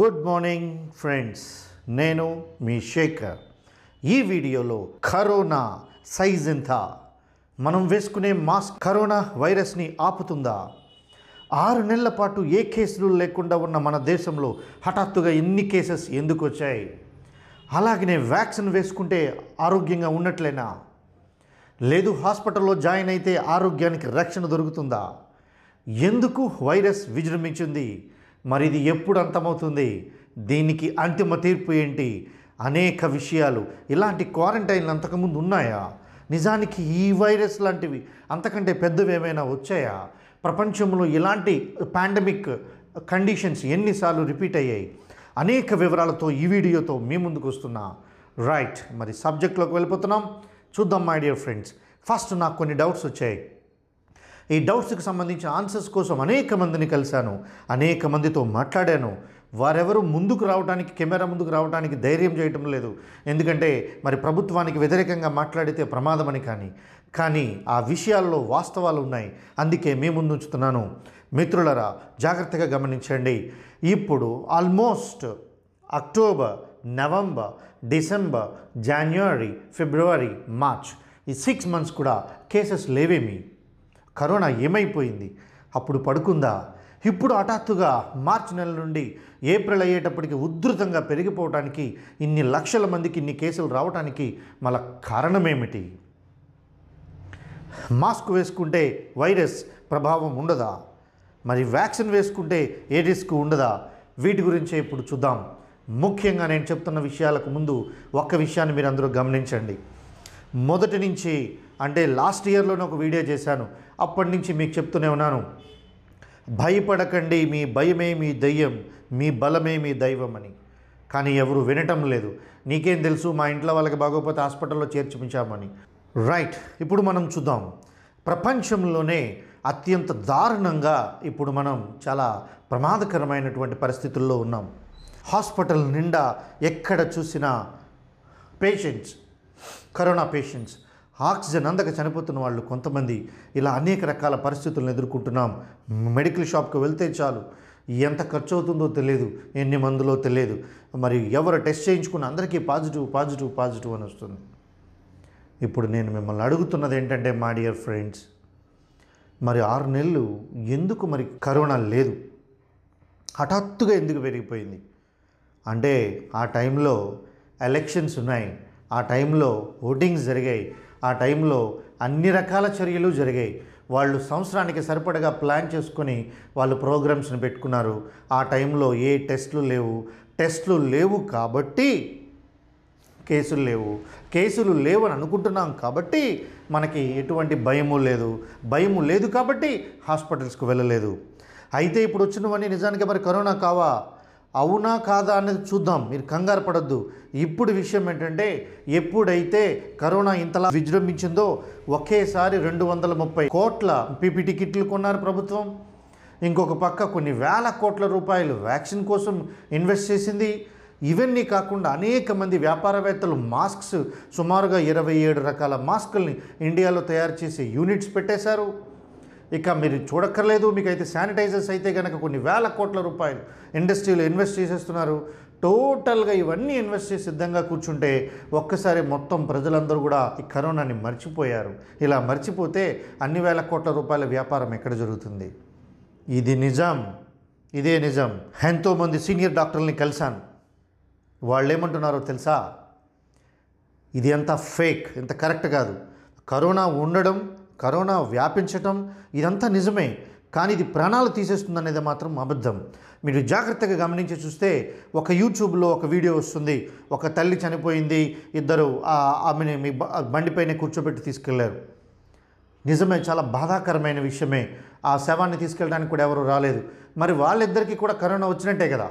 good morning friends నేను మీ శేఖర్ ఈ వీడియోలో కరోనా సైజ్ ఎంత మనం వేసుకునే మాస్క్ కరోనా వైరస్ని ఆపుతుందా ఆరు నెలల పాటు ఏ కేసులు లేకుండా ఉన్న మన దేశంలో హఠాత్తుగా ఎన్ని కేసెస్ ఎందుకు వచ్చాయి అలాగనే వ్యాక్సిన్ వేసుకుంటే ఆరోగ్యంగా ఉన్నట్లేనా లేదు హాస్పిటల్లో జాయిన్ అయితే ఆరోగ్యానికి రక్షణ దొరుకుతుందా ఎందుకు వైరస్ విజృంభించింది మరి ఇది ఎప్పుడు అంతమవుతుంది దీనికి అంతిమ తీర్పు ఏంటి అనేక విషయాలు ఇలాంటి క్వారంటైన్లు అంతకుముందు ఉన్నాయా నిజానికి ఈ వైరస్ లాంటివి అంతకంటే పెద్దవి ఏమైనా వచ్చాయా ప్రపంచంలో ఇలాంటి పాండమిక్ కండిషన్స్ ఎన్నిసార్లు రిపీట్ అయ్యాయి అనేక వివరాలతో ఈ వీడియోతో మీ ముందుకు వస్తున్నా రైట్ మరి సబ్జెక్ట్లోకి వెళ్ళిపోతున్నాం చూద్దాం మై డియర్ ఫ్రెండ్స్ ఫస్ట్ నాకు కొన్ని డౌట్స్ వచ్చాయి ఈ డౌట్స్కి సంబంధించిన ఆన్సర్స్ కోసం అనేక మందిని కలిశాను అనేక మందితో మాట్లాడాను వారెవరు ముందుకు రావడానికి కెమెరా ముందుకు రావడానికి ధైర్యం చేయటం లేదు ఎందుకంటే మరి ప్రభుత్వానికి వ్యతిరేకంగా మాట్లాడితే ప్రమాదమని కానీ కానీ ఆ విషయాల్లో వాస్తవాలు ఉన్నాయి అందుకే మీ ముందుంచుతున్నాను మిత్రులరా జాగ్రత్తగా గమనించండి ఇప్పుడు ఆల్మోస్ట్ అక్టోబర్ నవంబర్ డిసెంబర్ జనవరి ఫిబ్రవరి మార్చ్ ఈ సిక్స్ మంత్స్ కూడా కేసెస్ లేవేమి కరోనా ఏమైపోయింది అప్పుడు పడుకుందా ఇప్పుడు హఠాత్తుగా మార్చి నెల నుండి ఏప్రిల్ అయ్యేటప్పటికి ఉధృతంగా పెరిగిపోవడానికి ఇన్ని లక్షల మందికి ఇన్ని కేసులు రావడానికి మన కారణమేమిటి మాస్క్ వేసుకుంటే వైరస్ ప్రభావం ఉండదా మరి వ్యాక్సిన్ వేసుకుంటే ఏ రిస్క్ ఉండదా వీటి గురించే ఇప్పుడు చూద్దాం ముఖ్యంగా నేను చెప్తున్న విషయాలకు ముందు ఒక్క విషయాన్ని మీరు అందరూ గమనించండి మొదటి నుంచి అంటే లాస్ట్ ఇయర్లోనే ఒక వీడియో చేశాను అప్పటి నుంచి మీకు చెప్తూనే ఉన్నాను భయపడకండి మీ భయమే మీ దయ్యం మీ బలమే మీ దైవం అని కానీ ఎవరు వినటం లేదు నీకేం తెలుసు మా ఇంట్లో వాళ్ళకి బాగోపోతే హాస్పిటల్లో చేర్చిపించామని రైట్ ఇప్పుడు మనం చూద్దాం ప్రపంచంలోనే అత్యంత దారుణంగా ఇప్పుడు మనం చాలా ప్రమాదకరమైనటువంటి పరిస్థితుల్లో ఉన్నాం హాస్పిటల్ నిండా ఎక్కడ చూసినా పేషెంట్స్ కరోనా పేషెంట్స్ ఆక్సిజన్ అందక చనిపోతున్న వాళ్ళు కొంతమంది ఇలా అనేక రకాల పరిస్థితులను ఎదుర్కొంటున్నాం మెడికల్ షాప్కి వెళ్తే చాలు ఎంత ఖర్చు అవుతుందో తెలియదు ఎన్ని మందులో తెలియదు మరి ఎవరు టెస్ట్ చేయించుకున్న అందరికీ పాజిటివ్ పాజిటివ్ పాజిటివ్ అని వస్తుంది ఇప్పుడు నేను మిమ్మల్ని అడుగుతున్నది ఏంటంటే మా డియర్ ఫ్రెండ్స్ మరి ఆరు నెలలు ఎందుకు మరి కరోనా లేదు హఠాత్తుగా ఎందుకు పెరిగిపోయింది అంటే ఆ టైంలో ఎలక్షన్స్ ఉన్నాయి ఆ టైంలో ఓటింగ్స్ జరిగాయి ఆ టైంలో అన్ని రకాల చర్యలు జరిగాయి వాళ్ళు సంవత్సరానికి సరిపడగా ప్లాన్ చేసుకుని వాళ్ళు ప్రోగ్రామ్స్ని పెట్టుకున్నారు ఆ టైంలో ఏ టెస్ట్లు లేవు టెస్ట్లు లేవు కాబట్టి కేసులు లేవు కేసులు లేవు అని అనుకుంటున్నాం కాబట్టి మనకి ఎటువంటి భయము లేదు భయము లేదు కాబట్టి హాస్పిటల్స్కి వెళ్ళలేదు అయితే ఇప్పుడు వచ్చినవన్నీ నిజానికి మరి కరోనా కావా అవునా కాదా అనేది చూద్దాం మీరు కంగారు పడద్దు ఇప్పుడు విషయం ఏంటంటే ఎప్పుడైతే కరోనా ఇంతలా విజృంభించిందో ఒకేసారి రెండు వందల ముప్పై కోట్ల పీపీటీ కిట్లు కొన్నారు ప్రభుత్వం ఇంకొక పక్క కొన్ని వేల కోట్ల రూపాయలు వ్యాక్సిన్ కోసం ఇన్వెస్ట్ చేసింది ఇవన్నీ కాకుండా అనేక మంది వ్యాపారవేత్తలు మాస్క్స్ సుమారుగా ఇరవై ఏడు రకాల మాస్కుల్ని ఇండియాలో తయారు చేసే యూనిట్స్ పెట్టేశారు ఇక మీరు చూడక్కర్లేదు మీకైతే శానిటైజర్స్ అయితే కనుక కొన్ని వేల కోట్ల రూపాయలు ఇండస్ట్రీలో ఇన్వెస్ట్ చేసేస్తున్నారు టోటల్గా ఇవన్నీ ఇన్వెస్ట్ చేసి సిద్ధంగా కూర్చుంటే ఒక్కసారి మొత్తం ప్రజలందరూ కూడా ఈ కరోనాని మర్చిపోయారు ఇలా మర్చిపోతే అన్ని వేల కోట్ల రూపాయల వ్యాపారం ఎక్కడ జరుగుతుంది ఇది నిజం ఇదే నిజం ఎంతోమంది సీనియర్ డాక్టర్ని కలిశాను వాళ్ళు ఏమంటున్నారో తెలుసా ఇది అంతా ఫేక్ ఇంత కరెక్ట్ కాదు కరోనా ఉండడం కరోనా వ్యాపించటం ఇదంతా నిజమే కానీ ఇది ప్రాణాలు తీసేస్తుంది అనేది మాత్రం అబద్ధం మీరు జాగ్రత్తగా గమనించి చూస్తే ఒక యూట్యూబ్లో ఒక వీడియో వస్తుంది ఒక తల్లి చనిపోయింది ఇద్దరు ఆమెని మీ బండిపైనే కూర్చోబెట్టి తీసుకెళ్లారు నిజమే చాలా బాధాకరమైన విషయమే ఆ శవాన్ని తీసుకెళ్ళడానికి కూడా ఎవరు రాలేదు మరి వాళ్ళిద్దరికీ కూడా కరోనా వచ్చినట్టే కదా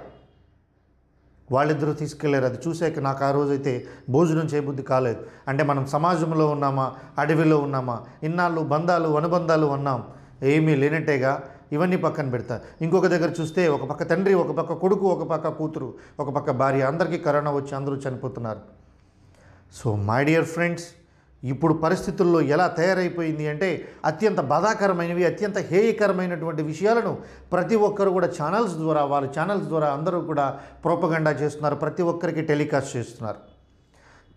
వాళ్ళిద్దరూ తీసుకెళ్లారు అది చూసాక నాకు ఆ రోజైతే భోజనం చేయబుద్ధి కాలేదు అంటే మనం సమాజంలో ఉన్నామా అడవిలో ఉన్నామా ఇన్నాళ్ళు బంధాలు అనుబంధాలు ఉన్నాం ఏమీ లేనట్టేగా ఇవన్నీ పక్కన పెడతా ఇంకొక దగ్గర చూస్తే ఒక పక్క తండ్రి ఒక పక్క కొడుకు ఒక పక్క కూతురు ఒక పక్క భార్య అందరికీ కరోనా వచ్చి అందరూ చనిపోతున్నారు సో మై డియర్ ఫ్రెండ్స్ ఇప్పుడు పరిస్థితుల్లో ఎలా తయారైపోయింది అంటే అత్యంత బాధాకరమైనవి అత్యంత హేయకరమైనటువంటి విషయాలను ప్రతి ఒక్కరు కూడా ఛానల్స్ ద్వారా వాళ్ళ ఛానల్స్ ద్వారా అందరూ కూడా ప్రోపగండా చేస్తున్నారు ప్రతి ఒక్కరికి టెలికాస్ట్ చేస్తున్నారు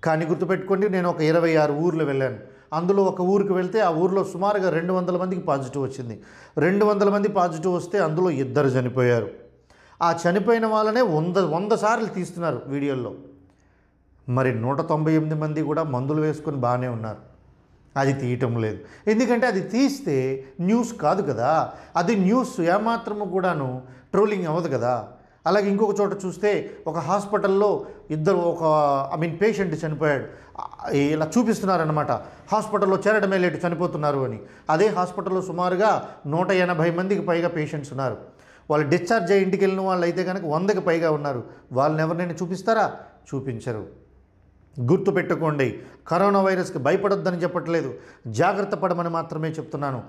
కానీ గుర్తుపెట్టుకోండి నేను ఒక ఇరవై ఆరు ఊర్లు వెళ్ళాను అందులో ఒక ఊరికి వెళ్తే ఆ ఊరిలో సుమారుగా రెండు వందల మందికి పాజిటివ్ వచ్చింది రెండు వందల మంది పాజిటివ్ వస్తే అందులో ఇద్దరు చనిపోయారు ఆ చనిపోయిన వాళ్ళనే వంద వంద సార్లు తీస్తున్నారు వీడియోల్లో మరి నూట తొంభై ఎనిమిది మంది కూడా మందులు వేసుకొని బాగానే ఉన్నారు అది తీయటం లేదు ఎందుకంటే అది తీస్తే న్యూస్ కాదు కదా అది న్యూస్ ఏమాత్రము కూడాను ట్రోలింగ్ అవ్వదు కదా అలాగే ఇంకొక చోట చూస్తే ఒక హాస్పిటల్లో ఇద్దరు ఒక ఐ మీన్ పేషెంట్ చనిపోయాడు ఇలా చూపిస్తున్నారనమాట హాస్పిటల్లో చేరడమే లేటు చనిపోతున్నారు అని అదే హాస్పిటల్లో సుమారుగా నూట ఎనభై మందికి పైగా పేషెంట్స్ ఉన్నారు వాళ్ళు డిశ్చార్జ్ అయ్యి ఇంటికి వెళ్ళిన వాళ్ళు అయితే కనుక వందకి పైగా ఉన్నారు వాళ్ళని ఎవరినైనా చూపిస్తారా చూపించరు గుర్తుపెట్టుకోండి కరోనా వైరస్కి భయపడొద్దని చెప్పట్లేదు జాగ్రత్త పడమని మాత్రమే చెప్తున్నాను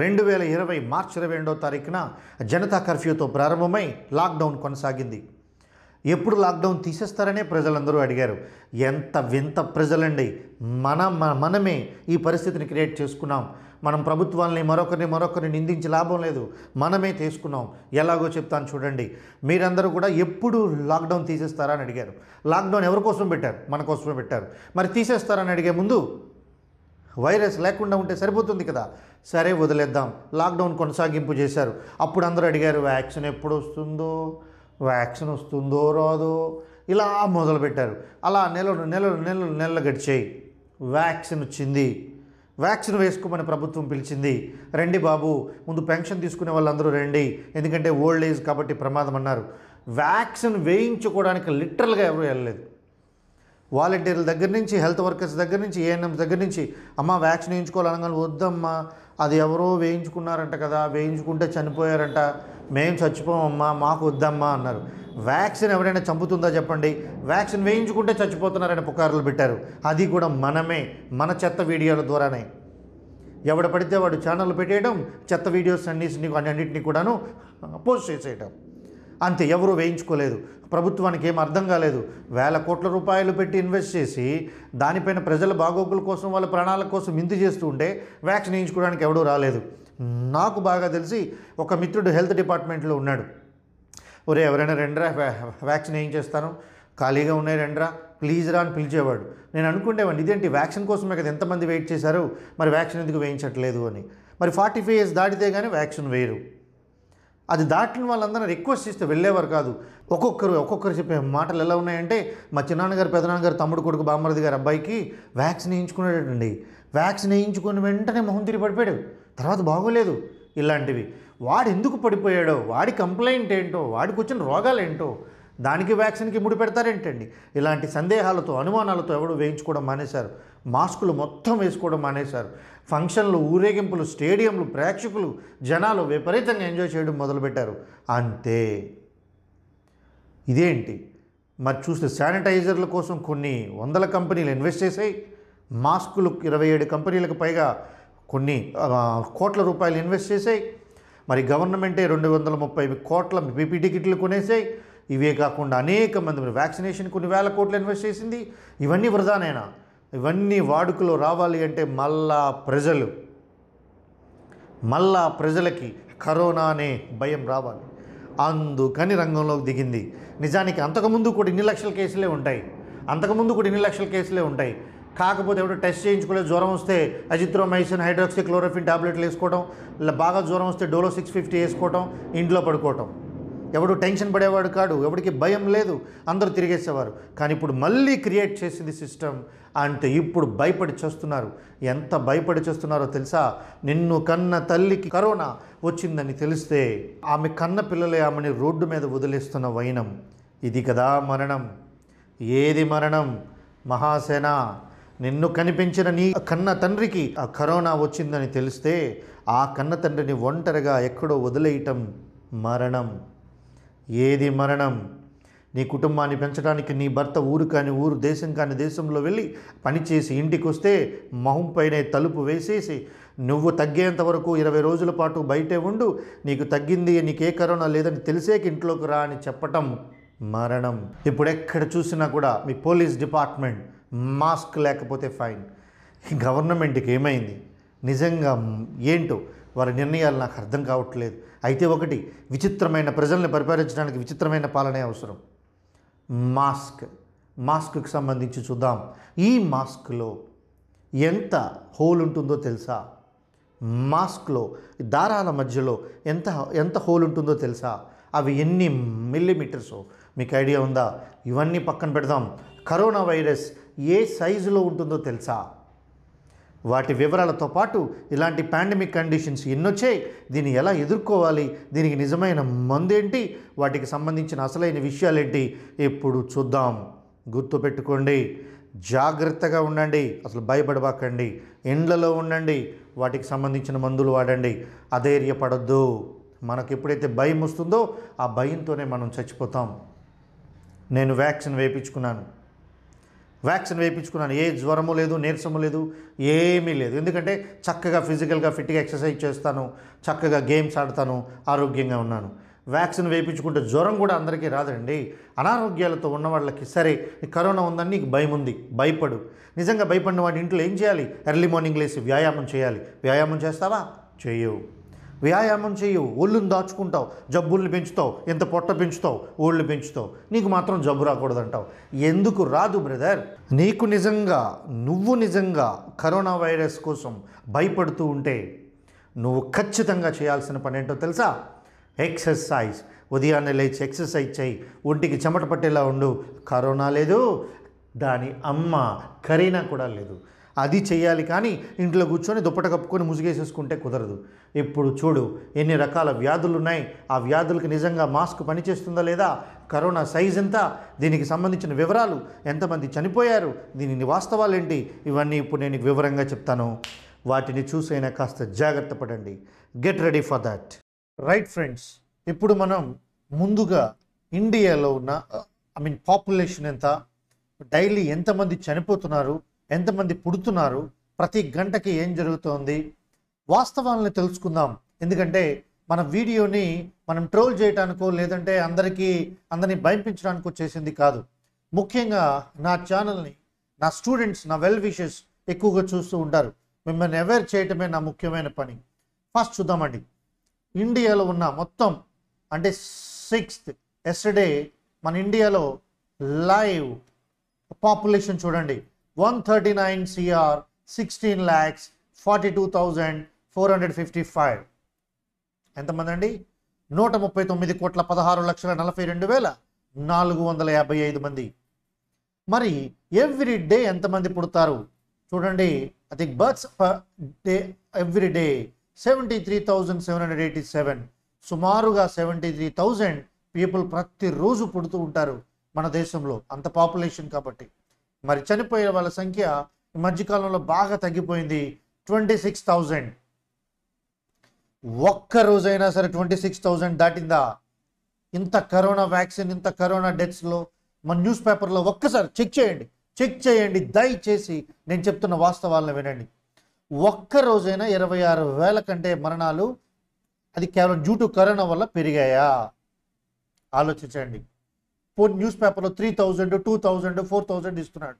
రెండు వేల ఇరవై మార్చి ఇరవై రెండో తారీఖున జనతా కర్ఫ్యూతో ప్రారంభమై లాక్డౌన్ కొనసాగింది ఎప్పుడు లాక్డౌన్ తీసేస్తారనే ప్రజలందరూ అడిగారు ఎంత వింత ప్రజలండి మన మనమే ఈ పరిస్థితిని క్రియేట్ చేసుకున్నాం మనం ప్రభుత్వాలని మరొకరిని మరొకరిని నిందించి లాభం లేదు మనమే తీసుకున్నాం ఎలాగో చెప్తాను చూడండి మీరందరూ కూడా ఎప్పుడు లాక్డౌన్ తీసేస్తారా అని అడిగారు లాక్డౌన్ ఎవరి కోసం పెట్టారు మన కోసమే పెట్టారు మరి తీసేస్తారని అడిగే ముందు వైరస్ లేకుండా ఉంటే సరిపోతుంది కదా సరే వదిలేద్దాం లాక్డౌన్ కొనసాగింపు చేశారు అప్పుడు అందరూ అడిగారు వ్యాక్సిన్ ఎప్పుడు వస్తుందో వ్యాక్సిన్ వస్తుందో రాదో ఇలా మొదలుపెట్టారు అలా నెలలు నెలలు నెలలు నెలలు గడిచాయి వ్యాక్సిన్ వచ్చింది వ్యాక్సిన్ వేసుకోమని ప్రభుత్వం పిలిచింది రండి బాబు ముందు పెన్షన్ తీసుకునే వాళ్ళందరూ రండి ఎందుకంటే ఓల్డ్ ఏజ్ కాబట్టి ప్రమాదం అన్నారు వ్యాక్సిన్ వేయించుకోవడానికి లిటరల్గా ఎవరు వెళ్ళలేదు వాలంటీర్ల దగ్గర నుంచి హెల్త్ వర్కర్స్ దగ్గర నుంచి ఏఎన్ఎంస్ దగ్గర నుంచి అమ్మ వ్యాక్సిన్ వేయించుకోవాలనగానే వద్దమ్మా అది ఎవరో వేయించుకున్నారంట కదా వేయించుకుంటే చనిపోయారంట మేము చచ్చిపోమమ్మా మాకు వద్దమ్మా అన్నారు వ్యాక్సిన్ ఎవరైనా చంపుతుందా చెప్పండి వ్యాక్సిన్ వేయించుకుంటే చచ్చిపోతున్నారని పుకార్లు పెట్టారు అది కూడా మనమే మన చెత్త వీడియోల ద్వారానే ఎవడ పడితే వాడు ఛానల్ పెట్టేయడం చెత్త వీడియోస్ అన్నిటిని అన్నింటినీ కూడాను పోస్ట్ చేసేయడం అంతే ఎవరూ వేయించుకోలేదు ప్రభుత్వానికి ఏం అర్థం కాలేదు వేల కోట్ల రూపాయలు పెట్టి ఇన్వెస్ట్ చేసి దానిపైన ప్రజల బాగోగుల కోసం వాళ్ళ ప్రాణాల కోసం ఇంత చేస్తూ ఉంటే వ్యాక్సిన్ వేయించుకోవడానికి ఎవడూ రాలేదు నాకు బాగా తెలిసి ఒక మిత్రుడు హెల్త్ డిపార్ట్మెంట్లో ఉన్నాడు ఒరే ఎవరైనా రెండరా వ్యాక్సిన్ ఏం చేస్తాను ఖాళీగా ఉన్నాయి రెండరా ప్లీజ్ రా అని పిలిచేవాడు నేను అనుకుంటేవాడిని ఇదేంటి వ్యాక్సిన్ కోసమే కదా ఎంతమంది వెయిట్ చేశారు మరి వ్యాక్సిన్ ఎందుకు వేయించట్లేదు అని మరి ఫార్టీ ఫైవ్ ఇయర్స్ దాటితే కానీ వ్యాక్సిన్ వేయరు అది దాటిన వాళ్ళందరూ రిక్వెస్ట్ చేస్తే వెళ్ళేవారు కాదు ఒక్కొక్కరు ఒక్కొక్కరు చెప్పే మాటలు ఎలా ఉన్నాయంటే మా చిన్నాన్నగారు పెదనాన్నగారు తమ్ముడు కొడుకు బామ్మరది గారి అబ్బాయికి వ్యాక్సిన్ వేయించుకునేటండి వ్యాక్సిన్ వేయించుకుని వెంటనే మొహం తిరిగి పడిపోయాడు తర్వాత బాగోలేదు ఇలాంటివి వాడు ఎందుకు పడిపోయాడో వాడి కంప్లైంట్ ఏంటో వాడికి వచ్చిన రోగాలు ఏంటో దానికి వ్యాక్సిన్కి ముడి పెడతారేంటండి ఇలాంటి సందేహాలతో అనుమానాలతో ఎవడు వేయించుకోవడం మానేశారు మాస్కులు మొత్తం వేసుకోవడం మానేశారు ఫంక్షన్లు ఊరేగింపులు స్టేడియంలు ప్రేక్షకులు జనాలు విపరీతంగా ఎంజాయ్ చేయడం మొదలుపెట్టారు అంతే ఇదేంటి మరి చూస్తే శానిటైజర్ల కోసం కొన్ని వందల కంపెనీలు ఇన్వెస్ట్ చేసాయి మాస్కులు ఇరవై ఏడు కంపెనీలకు పైగా కొన్ని కోట్ల రూపాయలు ఇన్వెస్ట్ చేసాయి మరి గవర్నమెంటే రెండు వందల ముప్పై కోట్ల పీపీ టికెట్లు కొనేసాయి ఇవే కాకుండా అనేక మంది వ్యాక్సినేషన్ కొన్ని వేల కోట్లు ఇన్వెస్ట్ చేసింది ఇవన్నీ వృధానైనా ఇవన్నీ వాడుకలో రావాలి అంటే మళ్ళా ప్రజలు మళ్ళా ప్రజలకి కరోనా అనే భయం రావాలి అందుకని రంగంలోకి దిగింది నిజానికి అంతకుముందు కూడా ఇన్ని లక్షల కేసులే ఉంటాయి అంతకుముందు కూడా ఇన్ని లక్షల కేసులే ఉంటాయి కాకపోతే ఎవరు టెస్ట్ చేయించుకోలేదు జ్వరం వస్తే అజిత్రోమైసిన్ హైడ్రాక్సీ క్లోరోఫిన్ టాబ్లెట్లు వేసుకోవడం బాగా జ్వరం వస్తే డోలో సిక్స్ ఫిఫ్టీ వేసుకోవటం ఇంట్లో పడుకోవటం ఎవడు టెన్షన్ పడేవాడు కాడు ఎవడికి భయం లేదు అందరూ తిరిగేసేవారు కానీ ఇప్పుడు మళ్ళీ క్రియేట్ చేసింది సిస్టమ్ అంటే ఇప్పుడు భయపడి చేస్తున్నారు ఎంత భయపడి చేస్తున్నారో తెలుసా నిన్ను కన్న తల్లికి కరోనా వచ్చిందని తెలిస్తే ఆమె కన్న పిల్లలే ఆమెని రోడ్డు మీద వదిలేస్తున్న వైనం ఇది కదా మరణం ఏది మరణం మహాసేనా నిన్ను కనిపించిన నీ కన్న తండ్రికి ఆ కరోనా వచ్చిందని తెలిస్తే ఆ కన్న తండ్రిని ఒంటరిగా ఎక్కడో వదిలేయటం మరణం ఏది మరణం నీ కుటుంబాన్ని పెంచడానికి నీ భర్త ఊరు కాని ఊరు దేశం కాని దేశంలో వెళ్ళి పనిచేసి ఇంటికి వస్తే మొహంపైనే తలుపు వేసేసి నువ్వు తగ్గేంత వరకు ఇరవై రోజుల పాటు బయటే ఉండు నీకు తగ్గింది నీకే కరోనా లేదని తెలిసేకి ఇంట్లోకి రా అని చెప్పటం మరణం ఇప్పుడు ఎక్కడ చూసినా కూడా మీ పోలీస్ డిపార్ట్మెంట్ మాస్క్ లేకపోతే ఫైన్ గవర్నమెంట్కి ఏమైంది నిజంగా ఏంటో వారి నిర్ణయాలు నాకు అర్థం కావట్లేదు అయితే ఒకటి విచిత్రమైన ప్రజల్ని పరిపాలించడానికి విచిత్రమైన పాలనే అవసరం మాస్క్ మాస్క్కి సంబంధించి చూద్దాం ఈ మాస్క్లో ఎంత హోల్ ఉంటుందో తెలుసా మాస్క్లో దారాల మధ్యలో ఎంత ఎంత హోల్ ఉంటుందో తెలుసా అవి ఎన్ని మిల్లీమీటర్స్ మీకు ఐడియా ఉందా ఇవన్నీ పక్కన పెడదాం కరోనా వైరస్ ఏ సైజులో ఉంటుందో తెలుసా వాటి వివరాలతో పాటు ఇలాంటి పాండమిక్ కండిషన్స్ ఎన్నొచ్చాయి దీన్ని ఎలా ఎదుర్కోవాలి దీనికి నిజమైన మందేంటి వాటికి సంబంధించిన అసలైన విషయాలేంటి ఎప్పుడు చూద్దాం గుర్తుపెట్టుకోండి జాగ్రత్తగా ఉండండి అసలు భయపడబాకండి ఇండ్లలో ఉండండి వాటికి సంబంధించిన మందులు వాడండి అధైర్యపడద్దు మనకు ఎప్పుడైతే భయం వస్తుందో ఆ భయంతోనే మనం చచ్చిపోతాం నేను వ్యాక్సిన్ వేయించుకున్నాను వ్యాక్సిన్ వేయించుకున్నాను ఏ జ్వరము లేదు నీరసము లేదు ఏమీ లేదు ఎందుకంటే చక్కగా ఫిజికల్గా ఫిట్గా ఎక్సర్సైజ్ చేస్తాను చక్కగా గేమ్స్ ఆడతాను ఆరోగ్యంగా ఉన్నాను వ్యాక్సిన్ వేయించుకుంటే జ్వరం కూడా అందరికీ రాదండి అనారోగ్యాలతో ఉన్న వాళ్ళకి సరే కరోనా ఉందని నీకు భయం ఉంది భయపడు నిజంగా భయపడిన వాడి ఇంట్లో ఏం చేయాలి ఎర్లీ మార్నింగ్ లేసి వ్యాయామం చేయాలి వ్యాయామం చేస్తావా చేయవు వ్యాయామం చేయు ఒళ్ళుని దాచుకుంటావు జబ్బుల్ని పెంచుతావు ఇంత పొట్ట పెంచుతావు ఒళ్ళు పెంచుతావు నీకు మాత్రం జబ్బు రాకూడదంటావు ఎందుకు రాదు బ్రదర్ నీకు నిజంగా నువ్వు నిజంగా కరోనా వైరస్ కోసం భయపడుతూ ఉంటే నువ్వు ఖచ్చితంగా చేయాల్సిన పని ఏంటో తెలుసా ఎక్సర్సైజ్ ఉదయాన్నే లేచి ఎక్సర్సైజ్ చేయి ఒంటికి చెమట పట్టేలా ఉండు కరోనా లేదు దాని అమ్మ కరీనా కూడా లేదు అది చేయాలి కానీ ఇంట్లో కూర్చొని దుప్పట కప్పుకొని ముసుగేసేసుకుంటే కుదరదు ఇప్పుడు చూడు ఎన్ని రకాల వ్యాధులు ఉన్నాయి ఆ వ్యాధులకు నిజంగా మాస్క్ పనిచేస్తుందా లేదా కరోనా సైజ్ ఎంత దీనికి సంబంధించిన వివరాలు ఎంతమంది చనిపోయారు దీనిని వాస్తవాలేంటి ఇవన్నీ ఇప్పుడు నేను వివరంగా చెప్తాను వాటిని చూసైనా కాస్త జాగ్రత్త పడండి get ready for that right friends ఇప్పుడు మనం ముందుగా ఇండియాలో ఉన్న ఐ మీన్ పాపులేషన్ ఎంత డైలీ ఎంతమంది చనిపోతున్నారు ఎంతమంది పుడుతున్నారు ప్రతి గంటకి ఏం జరుగుతోంది వాస్తవాలను తెలుసుకుందాం ఎందుకంటే మన వీడియోని మనం ట్రోల్ చేయడానికో లేదంటే అందరికీ అందరినీ భయంపించడానికో చేసింది కాదు ముఖ్యంగా నా ఛానల్ని నా స్టూడెంట్స్ నా వెల్ విషెస్ ఎక్కువగా చూస్తూ ఉంటారు మిమ్మల్ని అవేర్ చేయటమే నా ముఖ్యమైన పని ఫస్ట్ చూద్దామండి ఇండియాలో ఉన్న మొత్తం అంటే సిక్స్త్ ఎస్టర్డే మన ఇండియాలో లైవ్ పాపులేషన్ చూడండి one thirty nine CR sixteen lakhs forty 139 CR 16 lakhs 42,455 ఎంతమంది అండి నూట ముప్పై తొమ్మిది కోట్ల పదహారు లక్షల నలభై రెండు వేల నాలుగు వందల యాభై ఐదు మంది మరి ఎవ్రీ డే ఎంతమంది పుడతారు చూడండి I think births day every day seventy three thousand seven hundred eighty seven సుమారుగా సెవెంటీ త్రీ థౌజండ్ పీపుల్ ప్రతిరోజు పుడుతూ ఉంటారు మన దేశంలో అంత పాపులేషన్ కాబట్టి మరి చనిపోయే వాళ్ళ సంఖ్య ఈ మధ్యకాలంలో బాగా తగ్గిపోయింది ట్వంటీ సిక్స్ థౌజండ్ ఒక్క రోజైనా సరే ట్వంటీ సిక్స్ థౌజండ్ దాటిందా ఇంత కరోనా వ్యాక్సిన్ ఇంత కరోనా డెత్స్లో మన న్యూస్ పేపర్లో ఒక్కసారి చెక్ చేయండి చెక్ చేయండి దయచేసి నేను చెప్తున్న వాస్తవాలను వినండి ఒక్క రోజైనా ఇరవై ఆరు వేల కంటే మరణాలు అది కేవలం డ్యూ టు కరోనా వల్ల పెరిగాయా ఆలోచించండి ఫోన్ న్యూస్ పేపర్లో three thousand two thousand four thousand ఇస్తున్నాడు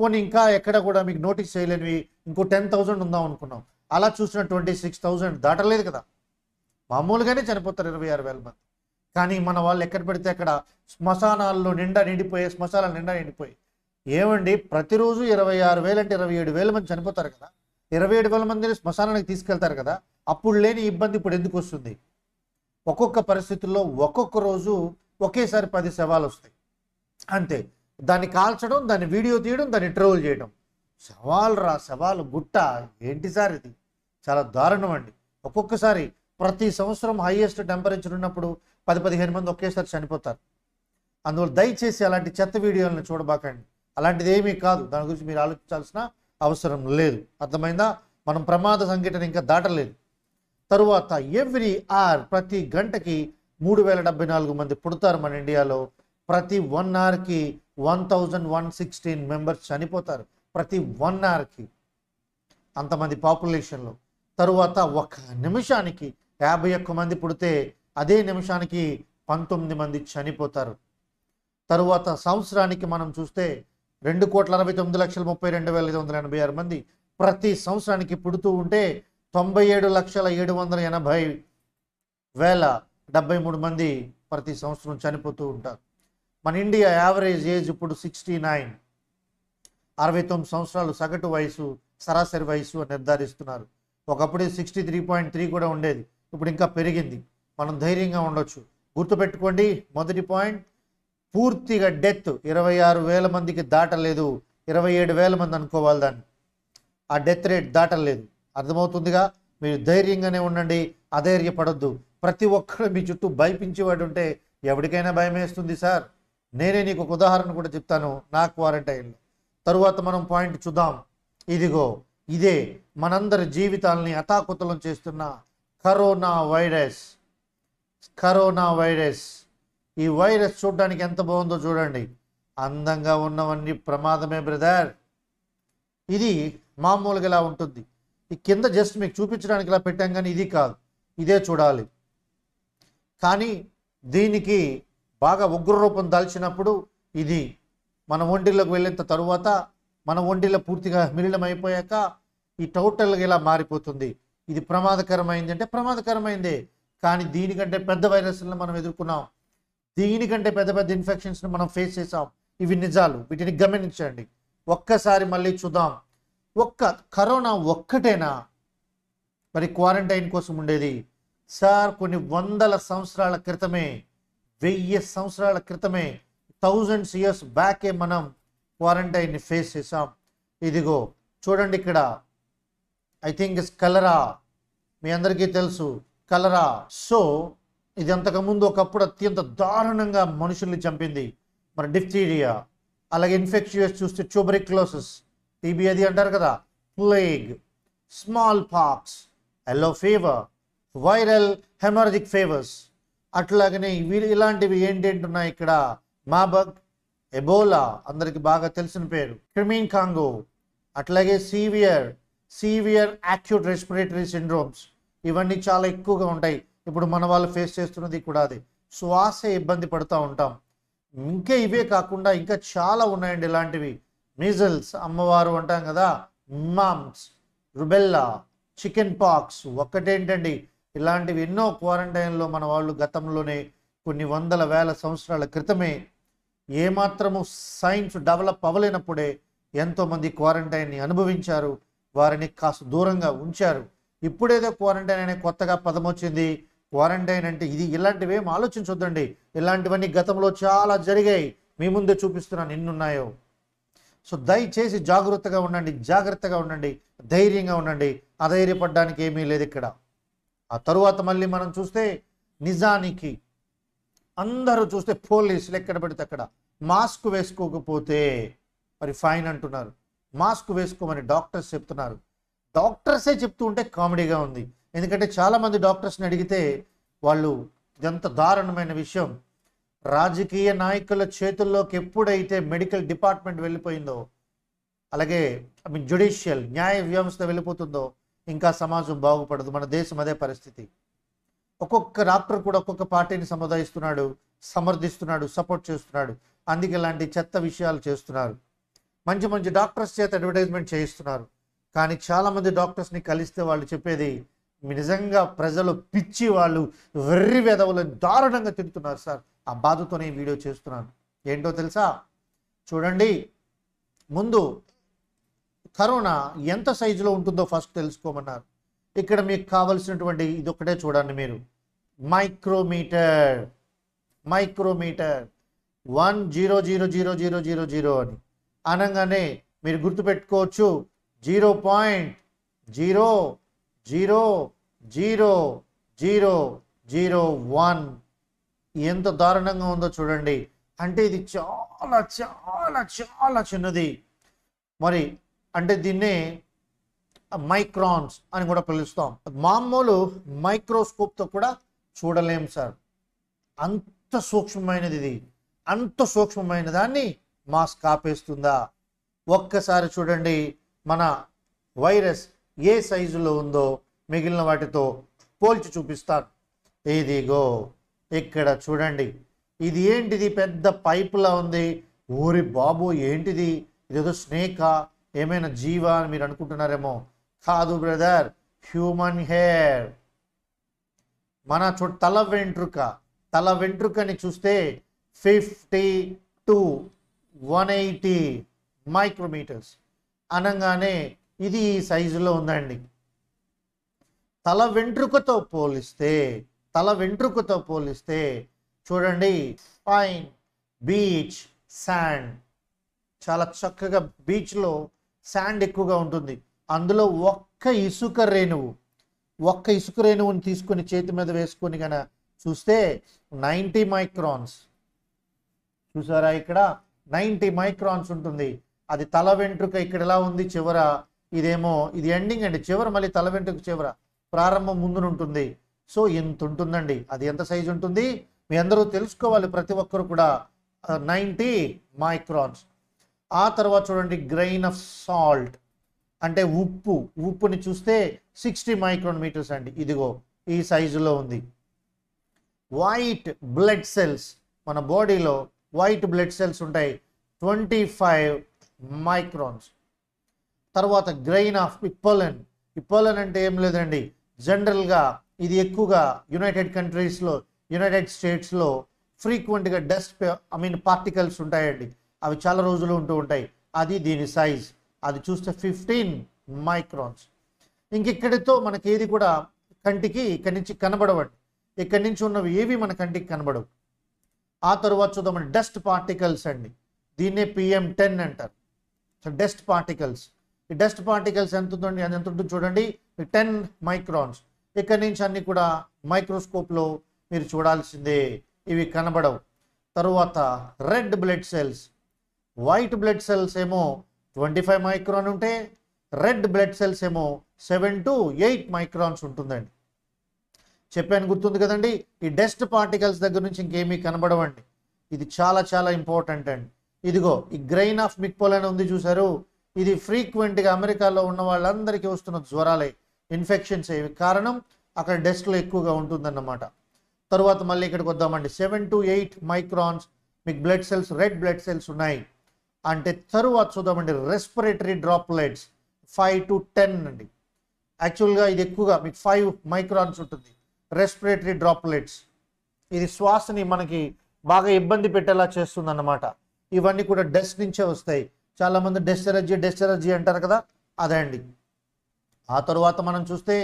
పోనీ ఇంకా ఎక్కడ కూడా మీకు నోటీస్ చేయలేనివి ఇంకో టెన్ థౌజండ్ ఉందాం అనుకున్నాం అలా చూసిన ట్వంటీ సిక్స్ థౌజండ్ దాటలేదు కదా మామూలుగానే చనిపోతారు ఇరవై ఆరు వేల మంది కానీ మన వాళ్ళు ఎక్కడ పెడితే అక్కడ శ్మశానాల్లో నిండా నిండిపోయే శ్మశానాలు నిండా నిండిపోయి ఏమండి ప్రతిరోజు ఇరవై ఆరు వేలు అంటే ఇరవై ఏడు వేల మంది చనిపోతారు కదా ఇరవై ఏడు వేల మందిని శ్మశానానికి తీసుకెళ్తారు కదా అప్పుడు లేని ఇబ్బంది ఇప్పుడు ఎందుకు వస్తుంది ఒక్కొక్క పరిస్థితుల్లో ఒక్కొక్క రోజు ఒకేసారి పది సవాలు వస్తాయి అంతే దాన్ని కాల్చడం దాన్ని వీడియో తీయడం దాన్ని ట్రోల్ చేయడం సవాలు రా సవాలు గుట్ట ఏంటి సార్ ఇది చాలా దారుణం అండి ఒక్కొక్కసారి ప్రతి సంవత్సరం హైయెస్ట్ టెంపరేచర్ ఉన్నప్పుడు పది పదిహేను మంది ఒకేసారి చనిపోతారు అందువల్ల దయచేసి అలాంటి చెత్త వీడియోలను చూడబాకండి అలాంటిది ఏమీ కాదు దాని గురించి మీరు ఆలోచించాల్సిన అవసరం లేదు అర్థమైందా మనం ప్రమాద సంఘటన ఇంకా దాటలేదు తరువాత ఎవ్రీ ఆర్ ప్రతి గంటకి మూడు వేల డెబ్బై నాలుగు మంది పుడతారు మన ఇండియాలో ప్రతి వన్ అవర్కి one thousand one sixteen members చనిపోతారు ప్రతి వన్ అవర్కి అంతమంది పాపులేషన్లో తరువాత ఒక నిమిషానికి యాభై ఒక్క మంది పుడితే అదే నిమిషానికి పంతొమ్మిది మంది చనిపోతారు తరువాత సంవత్సరానికి మనం చూస్తే రెండు కోట్ల అరవై తొమ్మిది లక్షల ముప్పై రెండు వేల ఐదు వందల ఎనభై ఆరు మంది ప్రతి సంవత్సరానికి పుడుతూ ఉంటే తొంభై ఏడు లక్షల ఏడు వందల ఎనభై వేల డెబ్బై మూడు మంది ప్రతి సంవత్సరం చనిపోతూ ఉంటారు మన ఇండియా యావరేజ్ ఏజ్ ఇప్పుడు సిక్స్టీ నైన్ అరవై తొమ్మిది సంవత్సరాలు సగటు వయసు సరాసరి వయసు నిర్ధారిస్తున్నారు ఒకప్పుడు సిక్స్టీ త్రీ పాయింట్ త్రీ కూడా ఉండేది ఇప్పుడు ఇంకా పెరిగింది మనం ధైర్యంగా ఉండొచ్చు గుర్తుపెట్టుకోండి మొదటి పాయింట్ పూర్తిగా డెత్ ఇరవై ఆరు వేల మందికి దాటలేదు ఇరవై ఏడు వేల మంది అనుకోవాలి దాన్ని ఆ డెత్ రేట్ దాటలేదు అర్థమవుతుందిగా మీరు ధైర్యంగానే ఉండండి అధైర్యపడద్దు ప్రతి ఒక్కరు మీ చుట్టూ భయపించేవాడు ఉంటే ఎవరికైనా భయం వేస్తుంది సార్ నేనే నీకు ఒక ఉదాహరణ కూడా చెప్తాను నా క్వారంటైన్లో తరువాత మనం పాయింట్ చూద్దాం ఇదిగో ఇదే మనందరి జీవితాలని అతాకుతలం చేస్తున్న కరోనా వైరస్ కరోనా వైరస్ ఈ వైరస్ చూడడానికి ఎంత బాగుందో చూడండి అందంగా ఉన్నవన్నీ ప్రమాదమే బ్రదర్ ఇది మామూలుగా ఇలా ఉంటుంది ఈ కింద జస్ట్ మీకు చూపించడానికి ఇలా పెట్టాం కానీ ఇది కాదు ఇదే చూడాలి కానీ దీనికి బాగా ఉగ్రరూపం దాల్చినప్పుడు ఇది మన ఒండిలోకి వెళ్ళిన తరువాత మన ఒండిలో పూర్తిగా మిలినమైపోయాక ఈ టోటల్గా ఇలా మారిపోతుంది ఇది ప్రమాదకరమైంది అంటే ప్రమాదకరమైందే కానీ దీనికంటే పెద్ద వైరస్లను మనం ఎదుర్కొన్నాం దీనికంటే పెద్ద పెద్ద ఇన్ఫెక్షన్స్ను మనం ఫేస్ చేసాం ఇవి నిజాలు వీటిని గమనించండి ఒక్కసారి మళ్ళీ చూద్దాం ఒక్క కరోనా ఒక్కటేనా మరి క్వారంటైన్ కోసం ఉండేది సార్ కొన్ని వందల సంవత్సరాల క్రితమే వెయ్యి సంవత్సరాల క్రితమే థౌజండ్స్ ఇయర్స్ బ్యాకే మనం క్వారంటైన్ని ఫేస్ చేసాం ఇదిగో చూడండి ఇక్కడ ఐ థింక్ ఇస్ కలరా మీ అందరికీ తెలుసు కలరా సో ఇది అంతకుముందు ఒకప్పుడు అత్యంత దారుణంగా మనుషుల్ని చంపింది మరి డిఫ్థీరియా అలాగే ఇన్ఫెక్షియస్ చూస్తే ట్యూబరిక్లోసిస్ టీబీ అది అంటారు కదా plague smallpox yellow fever viral hemorrhagic fevers అట్లాగనే ఇలాంటివి ఏంటంటే ఉన్నాయి ఇక్కడ మాబగ్ ఎబోలా అందరికి బాగా తెలిసిన పేరు క్రిమిన్ కాంగో అట్లాగే severe severe acute respiratory syndromes ఇవన్నీ చాలా ఎక్కువగా ఉంటాయి ఇప్పుడు మన వాళ్ళు ఫేస్ చేస్తున్నది కూడా అది శ్వాస ఇబ్బంది పడుతూ ఉంటాం ఇంకా ఇవే కాకుండా ఇంకా చాలా ఉన్నాయండి ఇలాంటివి మిజల్స్ అమ్మవారు అంటాం కదా మామ్స్ రుబెల్లా చికెన్ పాక్స్ ఒక్కటేంటండి ఇలాంటివి ఎన్నో క్వారంటైన్లో మన వాళ్ళు గతంలోనే కొన్ని వందల వేల సంవత్సరాల క్రితమే ఏమాత్రము సైన్స్ డెవలప్ అవ్వలేనప్పుడే ఎంతోమంది క్వారంటైన్ని అనుభవించారు వారిని కాస్త దూరంగా ఉంచారు ఇప్పుడేదో క్వారంటైన్ అనే కొత్తగా పదం వచ్చింది క్వారంటైన్ అంటే ఇది ఇలాంటివి ఏం ఆలోచించొద్దండి ఇలాంటివన్నీ గతంలో చాలా జరిగాయి మీ ముందే చూపిస్తున్నాను ఎన్నున్నాయో సో దయచేసి జాగ్రత్తగా ఉండండి జాగ్రత్తగా ఉండండి ధైర్యంగా ఉండండి అధైర్యపడడానికి ఏమీ లేదు ఇక్కడ ఆ తరువాత మళ్ళీ మనం చూస్తే నిజానికి అందరూ చూస్తే పోలీసులు ఎక్కడ పడితే అక్కడ మాస్క్ వేసుకోకపోతే మరి ఫైన్ అంటున్నారు మాస్క్ వేసుకోమని డాక్టర్స్ చెప్తున్నారు డాక్టర్సే చెప్తూ ఉంటే కామెడీగా ఉంది ఎందుకంటే చాలామంది డాక్టర్స్ని అడిగితే వాళ్ళు ఎంత దారుణమైన విషయం రాజకీయ నాయకుల చేతుల్లోకి ఎప్పుడైతే మెడికల్ డిపార్ట్మెంట్ వెళ్ళిపోయిందో అలాగే ఐ మీన్ జ్యుడిషియల్ న్యాయ వ్యవస్థ వెళ్ళిపోతుందో ఇంకా సమాజం బాగుపడదు మన దేశం అదే పరిస్థితి ఒక్కొక్క డాక్టర్ కూడా ఒక్కొక్క పార్టీని సముదాయిస్తున్నాడు సమర్థిస్తున్నాడు సపోర్ట్ చేస్తున్నాడు అందుకే ఇలాంటి చెత్త విషయాలు చేస్తున్నారు మంచి మంచి డాక్టర్స్ చేత అడ్వర్టైజ్మెంట్ చేయిస్తున్నారు కానీ చాలామంది డాక్టర్స్ని కలిస్తే వాళ్ళు చెప్పేది నిజంగా ప్రజలు పిచ్చి వాళ్ళు వెర్రి వెదవులను దారుణంగా తింటున్నారు సార్ ఆ బాధతోనే వీడియో చేస్తున్నాను ఏంటో తెలుసా చూడండి ముందు కరోనా ఎంత సైజులో ఉంటుందో ఫస్ట్ తెలుసుకోమన్నారు ఇక్కడ మీకు కావలసినటువంటి ఒకటే చూడండి మీరు micrometer micrometer one zero zero zero zero zero zero అని అనగానే మీరు గుర్తుపెట్టుకోవచ్చు zero point zero zero zero zero zero one ఎంత దారుణంగా ఉందో చూడండి అంటే ఇది చాలా చాలా చాలా చిన్నది మరి అంటే దీన్ని మైక్రాన్స్ అని కూడా పిలుస్తాం మామూలు మైక్రోస్కోప్తో కూడా చూడలేం సార్ అంత సూక్ష్మమైనది ఇది అంత సూక్ష్మమైన దాన్ని మాస్ కాపేస్తుందా ఒక్కసారి చూడండి మన వైరస్ ఏ సైజులో ఉందో మిగిలిన వాటితో పోల్చి చూపిస్తాను ఇదిగో ఇక్కడ చూడండి ఇది ఏంటిది పెద్ద పైపులా ఉంది ఊరి బాబు ఏంటిది ఇదేదో స్నేకా ఏమైనా జీవా అని మీరు అనుకుంటున్నారేమో కాదు బ్రదర్ హ్యూమన్ హెయిర్ మన చూ తల వెంట్రుక తల వెంట్రుకని చూస్తే fifty to one eighty micrometers అనగానే ఇది ఈ సైజులో ఉందండి తల వెంట్రుకతో పోలిస్తే తల వెంట్రుకతో పోలిస్తే చూడండి పైన్ బీచ్ శాండ్ చాలా చక్కగా బీచ్లో శాండ్ ఎక్కువగా ఉంటుంది అందులో ఒక్క ఇసుక రేణువు ఒక్క ఇసుక రేణువుని తీసుకొని చేతి మీద వేసుకొని కనుక చూస్తే నైంటీ మైక్రాన్స్ చూసారా ఇక్కడ నైంటీ మైక్రాన్స్ ఉంటుంది అది తల వెంట్రుక ఇక్కడ ఎలా ఉంది చివర ఇదేమో ఇది ఎండింగ్ అండి చివర మళ్ళీ తల వెంట్రుక చివర ప్రారంభం ఉంటుంది సో ఎంత ఉంటుందండి అది ఎంత సైజు ఉంటుంది మీ అందరూ తెలుసుకోవాలి ప్రతి ఒక్కరు కూడా నైంటీ మైక్రాన్స్ ఆ తర్వాత చూడండి గ్రెయిన్ ఆఫ్ సాల్ట్ అంటే ఉప్పు ఉప్పుని చూస్తే సిక్స్టీ మైక్రోమీటర్స్ అండి ఇదిగో ఈ సైజులో ఉంది వైట్ బ్లడ్ సెల్స్ మన బాడీలో వైట్ బ్లడ్ సెల్స్ ఉంటాయి ట్వంటీ ఫైవ్ మైక్రాన్స్ తర్వాత గ్రెయిన్ ఆఫ్ ఇప్పలన్ ఇప్పలన్ అంటే ఏం లేదండి జనరల్గా ఇది ఎక్కువగా యునైటెడ్ కంట్రీస్లో యునైటెడ్ స్టేట్స్లో ఫ్రీక్వెంట్గా డస్ట్ ఐ మీన్ పార్టికల్స్ ఉంటాయండి అవి చాలా రోజులు ఉంటూ ఉంటాయి అది దీని సైజ్ అది చూస్తే ఫిఫ్టీన్ మైక్రాన్స్ ఇంకెక్కడితో మనకి ఏది కూడా కంటికి ఇక్కడి నుంచి కనబడవండి ఇక్కడి నుంచి ఉన్నవి ఏవి మన కంటికి కనబడవు ఆ తర్వాత చూద్దాం డస్ట్ పార్టికల్స్ అండి దీన్నే పిఎం టెన్ అంటారు సో డస్ట్ పార్టికల్స్ ఈ డస్ట్ పార్టికల్స్ ఎంత ఉందండి అది ఎంత ఉంటుంది చూడండి టెన్ మైక్రాన్స్ ఇక్కడి నుంచి అన్నీ కూడా మైక్రోస్కోప్లో మీరు చూడాల్సిందే ఇవి కనబడవు తరువాత red blood cells white blood cells ఏమో ట్వంటీ ఫైవ్ మైక్రాన్ ఉంటే రెడ్ బ్లడ్ సెల్స్ ఏమో సెవెన్ టు ఎయిట్ మైక్రాన్స్ ఉంటుందండి చెప్పాను గుర్తుంది కదండి ఈ డస్ట్ పార్టికల్స్ దగ్గర నుంచి ఇంకేమీ కనబడవండి ఇది చాలా చాలా ఇంపార్టెంట్ అండి ఇదిగో ఈ గ్రెయిన్ ఆఫ్ మిక్పోల్ అని ఉంది చూసారు ఇది ఫ్రీక్వెంట్గా అమెరికాలో ఉన్న వాళ్ళందరికీ వస్తున్న జ్వరాలే ఇన్ఫెక్షన్స్ ఏవి కారణం అక్కడ డస్ట్లో ఎక్కువగా ఉంటుందన్నమాట తర్వాత మళ్ళీ ఇక్కడికి వద్దామండి సెవెన్ టు ఎయిట్ మైక్రాన్స్ మీకు blood cells red blood cells ఉన్నాయి అంటే తరువాత చూద్దామండి respiratory droplets five to ten అండి యాక్చువల్గా ఇది ఎక్కువగా మీకు ఫైవ్ మైక్రాన్స్ ఉంటుంది రెస్పిరేటరీ డ్రాప్లెట్స్ ఇది శ్వాసని మనకి బాగా ఇబ్బంది పెట్టేలా చేస్తుంది అన్నమాట ఇవన్నీ కూడా డస్ట్ నుంచే వస్తాయి చాలామంది డస్ట్ ఎలర్జీ డస్ట్ ఎలర్జీ అంటారు కదా అదే అండి ఆ తర్వాత మనం చూస్తే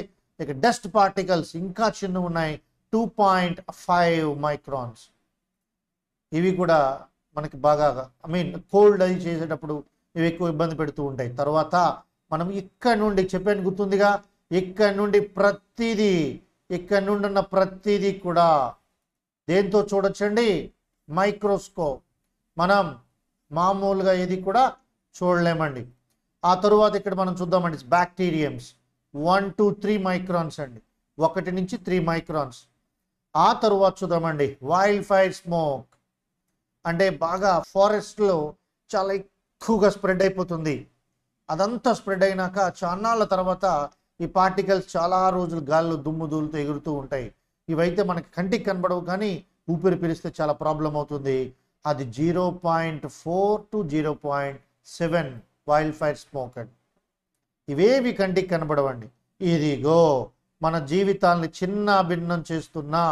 ఇక డస్ట్ పార్టికల్స్ ఇంకా చిన్న ఉన్నాయి టూ పాయింట్ ఫైవ్ మైక్రాన్స్ ఇవి కూడా మనకి బాగా ఐ మీన్ కోల్డ్ అది చేసేటప్పుడు ఇవి ఎక్కువ ఇబ్బంది పెడుతూ ఉంటాయి తర్వాత మనం ఇక్కడ నుండి చెప్పాను గుర్తుందిగా ఇక్కడ నుండి ప్రతిదీ ఇక్కడ నుండి ఉన్న ప్రతిదీ కూడా దేంతో చూడొచ్చండి మైక్రోస్కోప్ మనం మామూలుగా ఏది కూడా చూడలేమండి ఆ తరువాత ఇక్కడ మనం చూద్దామండి bacteriums one two three microns అండి ఒకటి నుంచి త్రీ మైక్రాన్స్ ఆ తరువాత చూద్దామండి వైల్డ్ ఫైర్ స్మోక్ అంటే బాగా ఫారెస్ట్లో చాలా ఎక్కువగా స్ప్రెడ్ అయిపోతుంది అదంతా స్ప్రెడ్ అయినాక చాన్నాళ్ళ తర్వాత ఈ పార్టికల్స్ చాలా రోజులు గాల్లో దుమ్ము దూలుతూ ఎగురుతూ ఉంటాయి ఇవైతే మనకి కంటికి కనబడవు కానీ ఊపిరి పిలిస్తే చాలా ప్రాబ్లం అవుతుంది అది zero point four to zero point seven wildfire smoke and ఇవేవి కంటికి కనబడవండి ఇదిగో మన జీవితాల్ని చిన్న భిన్నం చేస్తున్నా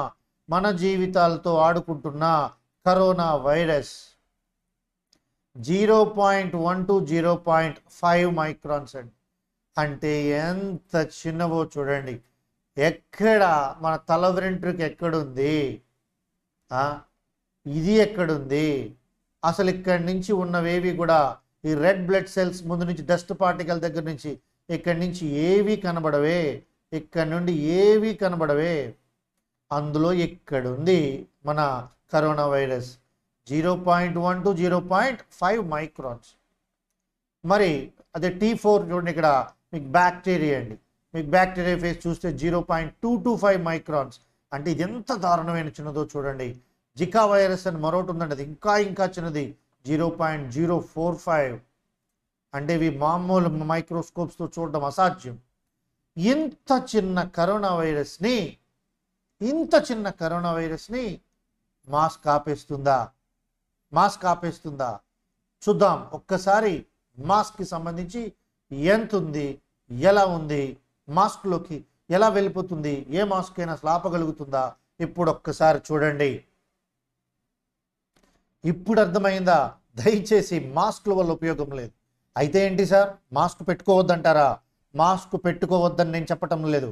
మన జీవితాలతో ఆడుకుంటున్నా corona virus zero point one to zero point five microns అండి అంటే ఎంత చిన్నవో చూడండి ఎక్కడ మన తల వెంట్రుకి ఎక్కడుంది ఇది ఎక్కడుంది అసలు ఇక్కడి నుంచి ఉన్నవేవి కూడా ఈ రెడ్ బ్లడ్ సెల్స్ ముందు నుంచి డస్ట్ పార్టికల్ దగ్గర నుంచి ఇక్కడి నుంచి ఏవి కనబడవే ఇక్కడ నుండి ఏవి కనబడవే అందులో ఇక్కడుంది మన corona virus zero point one to zero point five microns మరి అదే టీ ఫోర్ చూడండి ఇక్కడ మీకు బ్యాక్టీరియా అండి మీకు బ్యాక్టీరియా ఫేస్ చూస్తే zero point two two five microns అంటే ఇది ఎంత దారుణమైన చిన్నదో చూడండి జికా వైరస్ అని మరొకటి ఉందండి అది ఇంకా ఇంకా చిన్నది zero point zero four five అంటే ఇవి మామూలు మైక్రోస్కోప్స్తో చూడడం అసాధ్యం ఇంత చిన్న కరోనా వైరస్ని ఇంత చిన్న కరోనా వైరస్ని మాస్క్ ఆపేస్తుందా మాస్క్ ఆపేస్తుందా చూద్దాం ఒక్కసారి మాస్క్కి సంబంధించి ఎంత ఉంది ఎలా ఉంది మాస్క్లోకి ఎలా వెళ్ళిపోతుంది ఏ మాస్క్ అయినా స్లాపగలుగుతుందా ఇప్పుడు ఒక్కసారి చూడండి ఇప్పుడు అర్థమైందా దయచేసి మాస్క్ల వల్ల ఉపయోగం లేదు అయితే ఏంటి సార్ మాస్క్ పెట్టుకోవద్దంటారా మాస్క్ పెట్టుకోవద్దని నేను చెప్పటం లేదు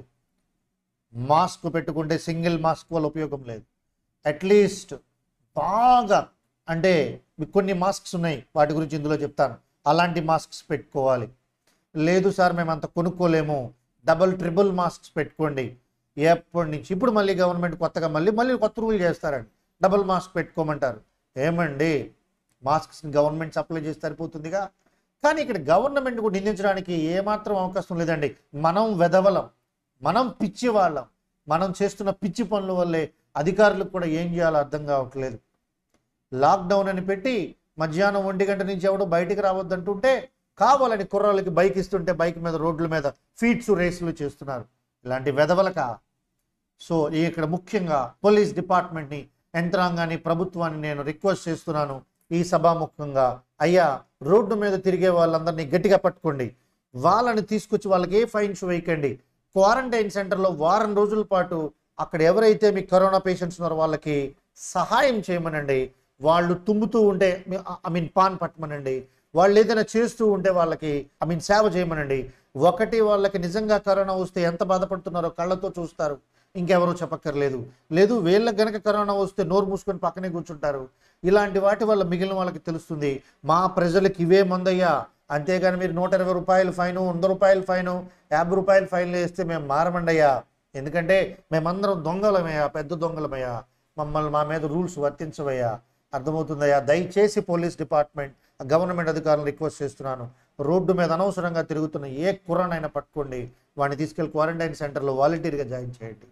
మాస్క్ పెట్టుకుంటే సింగిల్ మాస్క్ వల్ల ఉపయోగం లేదు అట్లీస్ట్ బాగా అంటే కొన్ని మాస్క్స్ ఉన్నాయి వాటి గురించి ఇందులో చెప్తాను అలాంటి మాస్క్స్ పెట్టుకోవాలి లేదు సార్ మేము అంత కొనుక్కోలేము డబుల్ ట్రిపుల్ మాస్క్స్ పెట్టుకోండి ఎప్పటి నుంచి ఇప్పుడు మళ్ళీ గవర్నమెంట్ కొత్తగా మళ్ళీ మళ్ళీ కొత్త రూల్ చేస్తారండి డబుల్ మాస్క్ పెట్టుకోమంటారు ఏమండి మాస్క్స్ని గవర్నమెంట్ సప్లై చేసి సరిపోతుందిగా కానీ ఇక్కడ గవర్నమెంట్ కూడా నిందించడానికి ఏమాత్రం అవకాశం లేదండి మనం వెదవలం మనం పిచ్చి వాళ్ళం మనం చేస్తున్న పిచ్చి పనుల వల్లే అధికారులకు కూడా ఏం చేయాలో అర్థం కావట్లేదు లాక్డౌన్ అని పెట్టి మధ్యాహ్నం ఒంటి గంట నుంచి బయటకు బయటికి అంటుంటే కావాలని కుర్రాళ్ళకి బైక్ ఇస్తుంటే బైక్ మీద రోడ్ల మీద ఫీట్స్ రేసులు చేస్తున్నారు ఇలాంటి వెదవలక సో ఇక్కడ ముఖ్యంగా పోలీస్ డిపార్ట్మెంట్ని యంత్రాంగాన్ని ప్రభుత్వాన్ని నేను రిక్వెస్ట్ చేస్తున్నాను ఈ సభాముఖంగా అయ్యా రోడ్డు మీద తిరిగే వాళ్ళందరినీ గట్టిగా పట్టుకోండి వాళ్ళని తీసుకొచ్చి వాళ్ళకి ఏ ఫైన్స్ వేయకండి క్వారంటైన్ సెంటర్లో వారం రోజుల పాటు అక్కడ ఎవరైతే మీ కరోనా పేషెంట్స్ ఉన్నారో వాళ్ళకి సహాయం చేయమనండి వాళ్ళు తుమ్ముతూ ఉంటే ఐ మీన్ పాన్ పట్టమనండి వాళ్ళు ఏదైనా చేస్తూ ఉంటే వాళ్ళకి ఐ మీన్ సేవ చేయమనండి ఒకటి వాళ్ళకి నిజంగా కరోనా వస్తే ఎంత బాధపడుతున్నారో కళ్ళతో చూస్తారు ఇంకెవరో చెప్పక్కర్లేదు లేదు వీళ్ళకి గనక కరోనా వస్తే నోరు మూసుకొని పక్కనే కూర్చుంటారు ఇలాంటి వాటి వల్ల మిగిలిన వాళ్ళకి తెలుస్తుంది మా ప్రజలకు ఇవే మందయ్యా అంతేగాని మీరు నూట ఇరవై రూపాయలు ఫైను వంద రూపాయలు ఫైను యాభై రూపాయలు ఫైన్లు వేస్తే మేము మారమండయ్యా ఎందుకంటే మేమందరం దొంగలమయ్యా పెద్ద దొంగలమయ్యా మమ్మల్ని మా మీద రూల్స్ వర్తించవయ్యా అర్థమవుతుందయ్యా దయచేసి పోలీస్ డిపార్ట్మెంట్ గవర్నమెంట్ అధికారులను రిక్వెస్ట్ చేస్తున్నాను రోడ్డు మీద అనవసరంగా తిరుగుతున్న ఏ కురనైనా పట్టుకోండి వాడిని తీసుకెళ్లి క్వారంటైన్ సెంటర్లో వాలంటీర్గా జాయిన్ చేయండి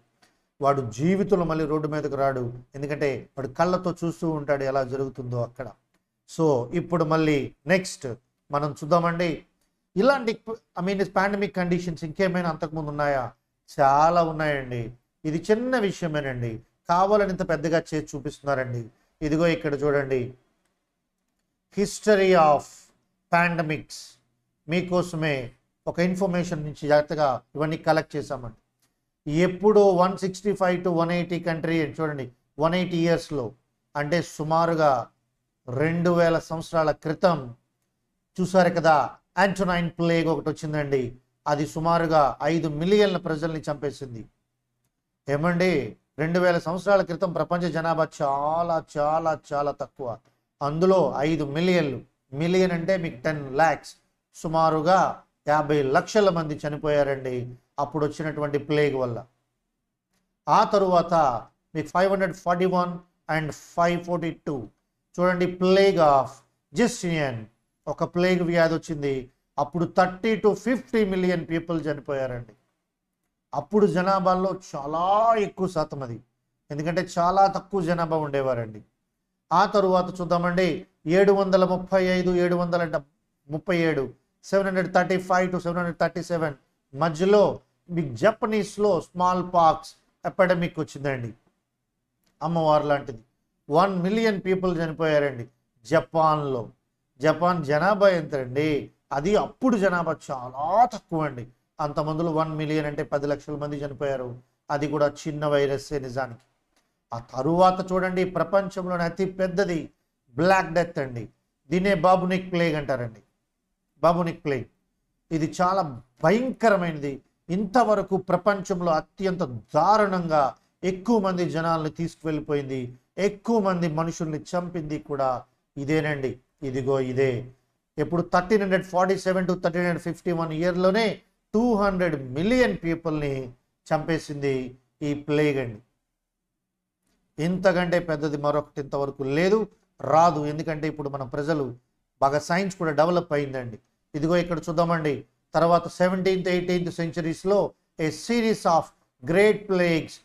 వాడు జీవితంలో మళ్ళీ రోడ్డు మీదకు రాడు ఎందుకంటే వాడు కళ్ళతో చూస్తూ ఉంటాడు ఎలా జరుగుతుందో అక్కడ సో ఇప్పుడు మళ్ళీ నెక్స్ట్ మనం చూద్దామండి ఇలాంటి ఐ మీన్ పాండమిక్ కండిషన్స్ ఇంకేమైనా అంతకుముందు ఉన్నాయా చాలా ఉన్నాయండి ఇది చిన్న విషయమేనండి కావాలని ఇంత పెద్దగా చేసి చూపిస్తున్నారండి ఇదిగో ఇక్కడ చూడండి హిస్టరీ ఆఫ్ పాండమిక్స్ మీకోసమే ఒక ఇన్ఫర్మేషన్ నుంచి జాగ్రత్తగా ఇవన్నీ కలెక్ట్ చేశామండి ఎప్పుడు one sixty five to one eighty country చూడండి వన్ ఎయిటీ ఇయర్స్లో అంటే సుమారుగా రెండు వేల సంవత్సరాల క్రితం చూసారు కదా యాంటోనైన్ ప్లేగ్ ఒకటి వచ్చిందండి అది సుమారుగా ఐదు మిలియన్ల ప్రజల్ని చంపేసింది ఏమండి రెండు వేల సంవత్సరాల క్రితం ప్రపంచ జనాభా చాలా చాలా చాలా తక్కువ అందులో ఐదు మిలియన్లు మిలియన్ అంటే మీకు టెన్ ల్యాక్స్ సుమారుగా యాభై లక్షల మంది చనిపోయారండి అప్పుడు వచ్చినటువంటి ప్లేగ్ వల్ల ఆ తరువాత మీకు five hundred forty one and five forty two చూడండి ప్లేగ్ ఆఫ్ జిస్టియన్ ఒక ప్లేగ్ వ్యాధి వచ్చింది అప్పుడు thirty to fifty million people చనిపోయారండి అప్పుడు జనాభాలో చాలా ఎక్కువ శాతం అది ఎందుకంటే చాలా తక్కువ జనాభా ఉండేవారండి ఆ తరువాత చూద్దామండి ఏడు వందల ముప్పై ఐదు ఏడు వందల ముప్పై ఏడు seven hundred thirty five to seven hundred thirty seven మధ్యలో మీకు జపనీస్లో స్మాల్ పాక్స్ ఎపిడమిక్ వచ్చిందండి అమ్మవారు లాంటిది వన్ మిలియన్ పీపుల్ చనిపోయారండి జపాన్లో జపాన్ జనాభా ఎంతండి అది అప్పుడు జనాభా చాలా తక్కువ అండి అంతమందిలో వన్ మిలియన్ అంటే పది లక్షల మంది చనిపోయారు అది కూడా చిన్న వైరస్సే నిజానికి ఆ తరువాత చూడండి ప్రపంచంలోని అతి పెద్దది బ్లాక్ డెత్ అండి దీనే బాబునిక్ ప్లేగ్ అంటారండి బాబునిక్ ప్లేగ్ ఇది చాలా భయంకరమైనది ఇంతవరకు ప్రపంచంలో అత్యంత దారుణంగా ఎక్కువ మంది జనాల్ని తీసుకువెళ్ళిపోయింది ఎక్కువ మంది మనుషుల్ని చంపింది కూడా ఇదేనండి ఇదిగో ఇదే ఇప్పుడు thirteen hundred forty seven to thirteen hundred fifty one ఇయర్లోనే టూ హండ్రెడ్ మిలియన్ పీపుల్ని చంపేసింది ఈ ప్లేగ్ అండి ఇంతకంటే పెద్దది మరొకటి ఇంతవరకు లేదు రాదు ఎందుకంటే ఇప్పుడు మన ప్రజలు బాగా సైన్స్ కూడా డెవలప్ అయిందండి ఇదిగో ఇక్కడ చూద్దామండి తర్వాత సెవెంటీన్త్ ఎయిటీన్త్ సెంచరీస్లో a series of great plagues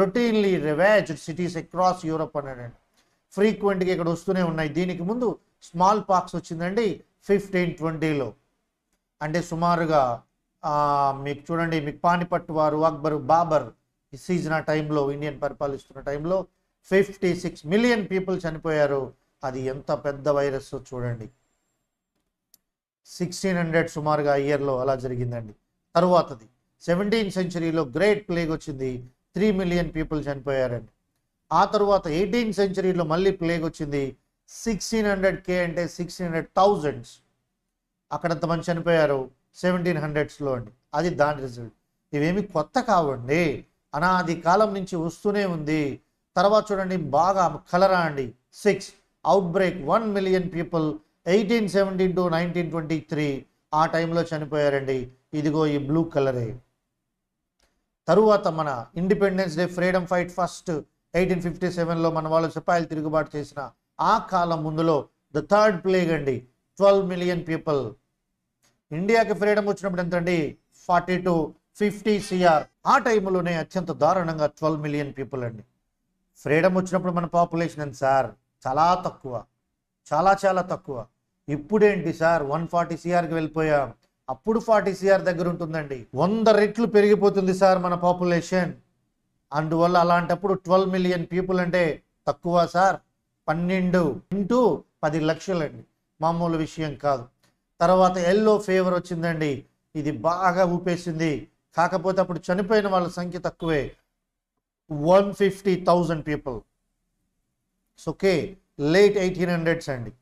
routinely ravaged cities across Europe అనేది ఫ్రీక్వెంట్గా ఇక్కడ వస్తూనే ఉన్నాయి దీనికి ముందు స్మాల్ పాక్స్ వచ్చిందండి ఫిఫ్టీన్ ట్వంటీలో అంటే సుమారుగా మీకు చూడండి మీకు పానిపట్టు వారు అక్బర్ బాబర్ ఈ సీజన్ ఆ టైంలో ఇండియన్ పరిపాలిస్తున్న టైంలో ఫిఫ్టీ సిక్స్ మిలియన్ పీపుల్ చనిపోయారు అది ఎంత పెద్ద వైరస్ చూడండి సిక్స్టీన్ హండ్రెడ్ సుమారుగా ఇయర్లో అలా జరిగిందండి తరువాతది సెవెంటీన్ సెంచరీలో గ్రేట్ ప్లేగ్ వచ్చింది త్రీ మిలియన్ పీపుల్ చనిపోయారండి ఆ తర్వాత ఎయిటీన్ సెంచరీలో మళ్ళీ ప్లేగ్ వచ్చింది సిక్స్టీన్ హండ్రెడ్ కే అంటే సిక్స్టీన్ హండ్రెడ్ థౌజండ్స్ అక్కడంత మంది చనిపోయారు సెవెంటీన్ హండ్రెడ్స్లో అండి అది దాని రిజల్ట్ ఇవేమి కొత్త కావండి అనాది కాలం నుంచి వస్తూనే ఉంది తర్వాత చూడండి బాగా కలరా అండి six outbreak one million people eighteen seventeen to nineteen twenty three ఆ టైంలో చనిపోయారండి ఇదిగో ఈ బ్లూ కలరే తరువాత మన independence day freedom fight first eighteen fifty సెవెన్లో మన వాళ్ళు సిపాయిలు తిరుగుబాటు చేసిన ఆ కాలం ముందులో ద థర్డ్ ప్లేగ్ అండి ట్వెల్వ్ మిలియన్ పీపుల్ ఇండియాకి ఫ్రీడమ్ వచ్చినప్పుడు ఎంతండి ఫార్టీ టు ఫిఫ్టీ సిఆర్ ఆ టైంలోనే అత్యంత దారుణంగా ట్వెల్వ్ మిలియన్ పీపుల్ అండి ఫ్రీడమ్ వచ్చినప్పుడు మన పాపులేషన్ ఎంత సార్ చాలా తక్కువ చాలా చాలా తక్కువ ఇప్పుడేంటి సార్ వన్ ఫార్టీ సిఆర్కి వెళ్ళిపోయాం అప్పుడు ఫార్టీ సిఆర్ దగ్గర ఉంటుందండి వంద రెట్లు పెరిగిపోతుంది సార్ మన పాపులేషన్ అందువల్ల అలాంటప్పుడు ట్వెల్వ్ మిలియన్ పీపుల్ అంటే తక్కువ సార్ పన్నెండు ఇంటూ పది లక్షలండి మామూలు విషయం కాదు తర్వాత ఎల్లో ఫీవర్ వచ్చిందండి ఇది బాగా ఊపేసింది కాకపోతే అప్పుడు చనిపోయిన వాళ్ళ సంఖ్య తక్కువే one fifty thousand people okay late eighteen hundreds అండి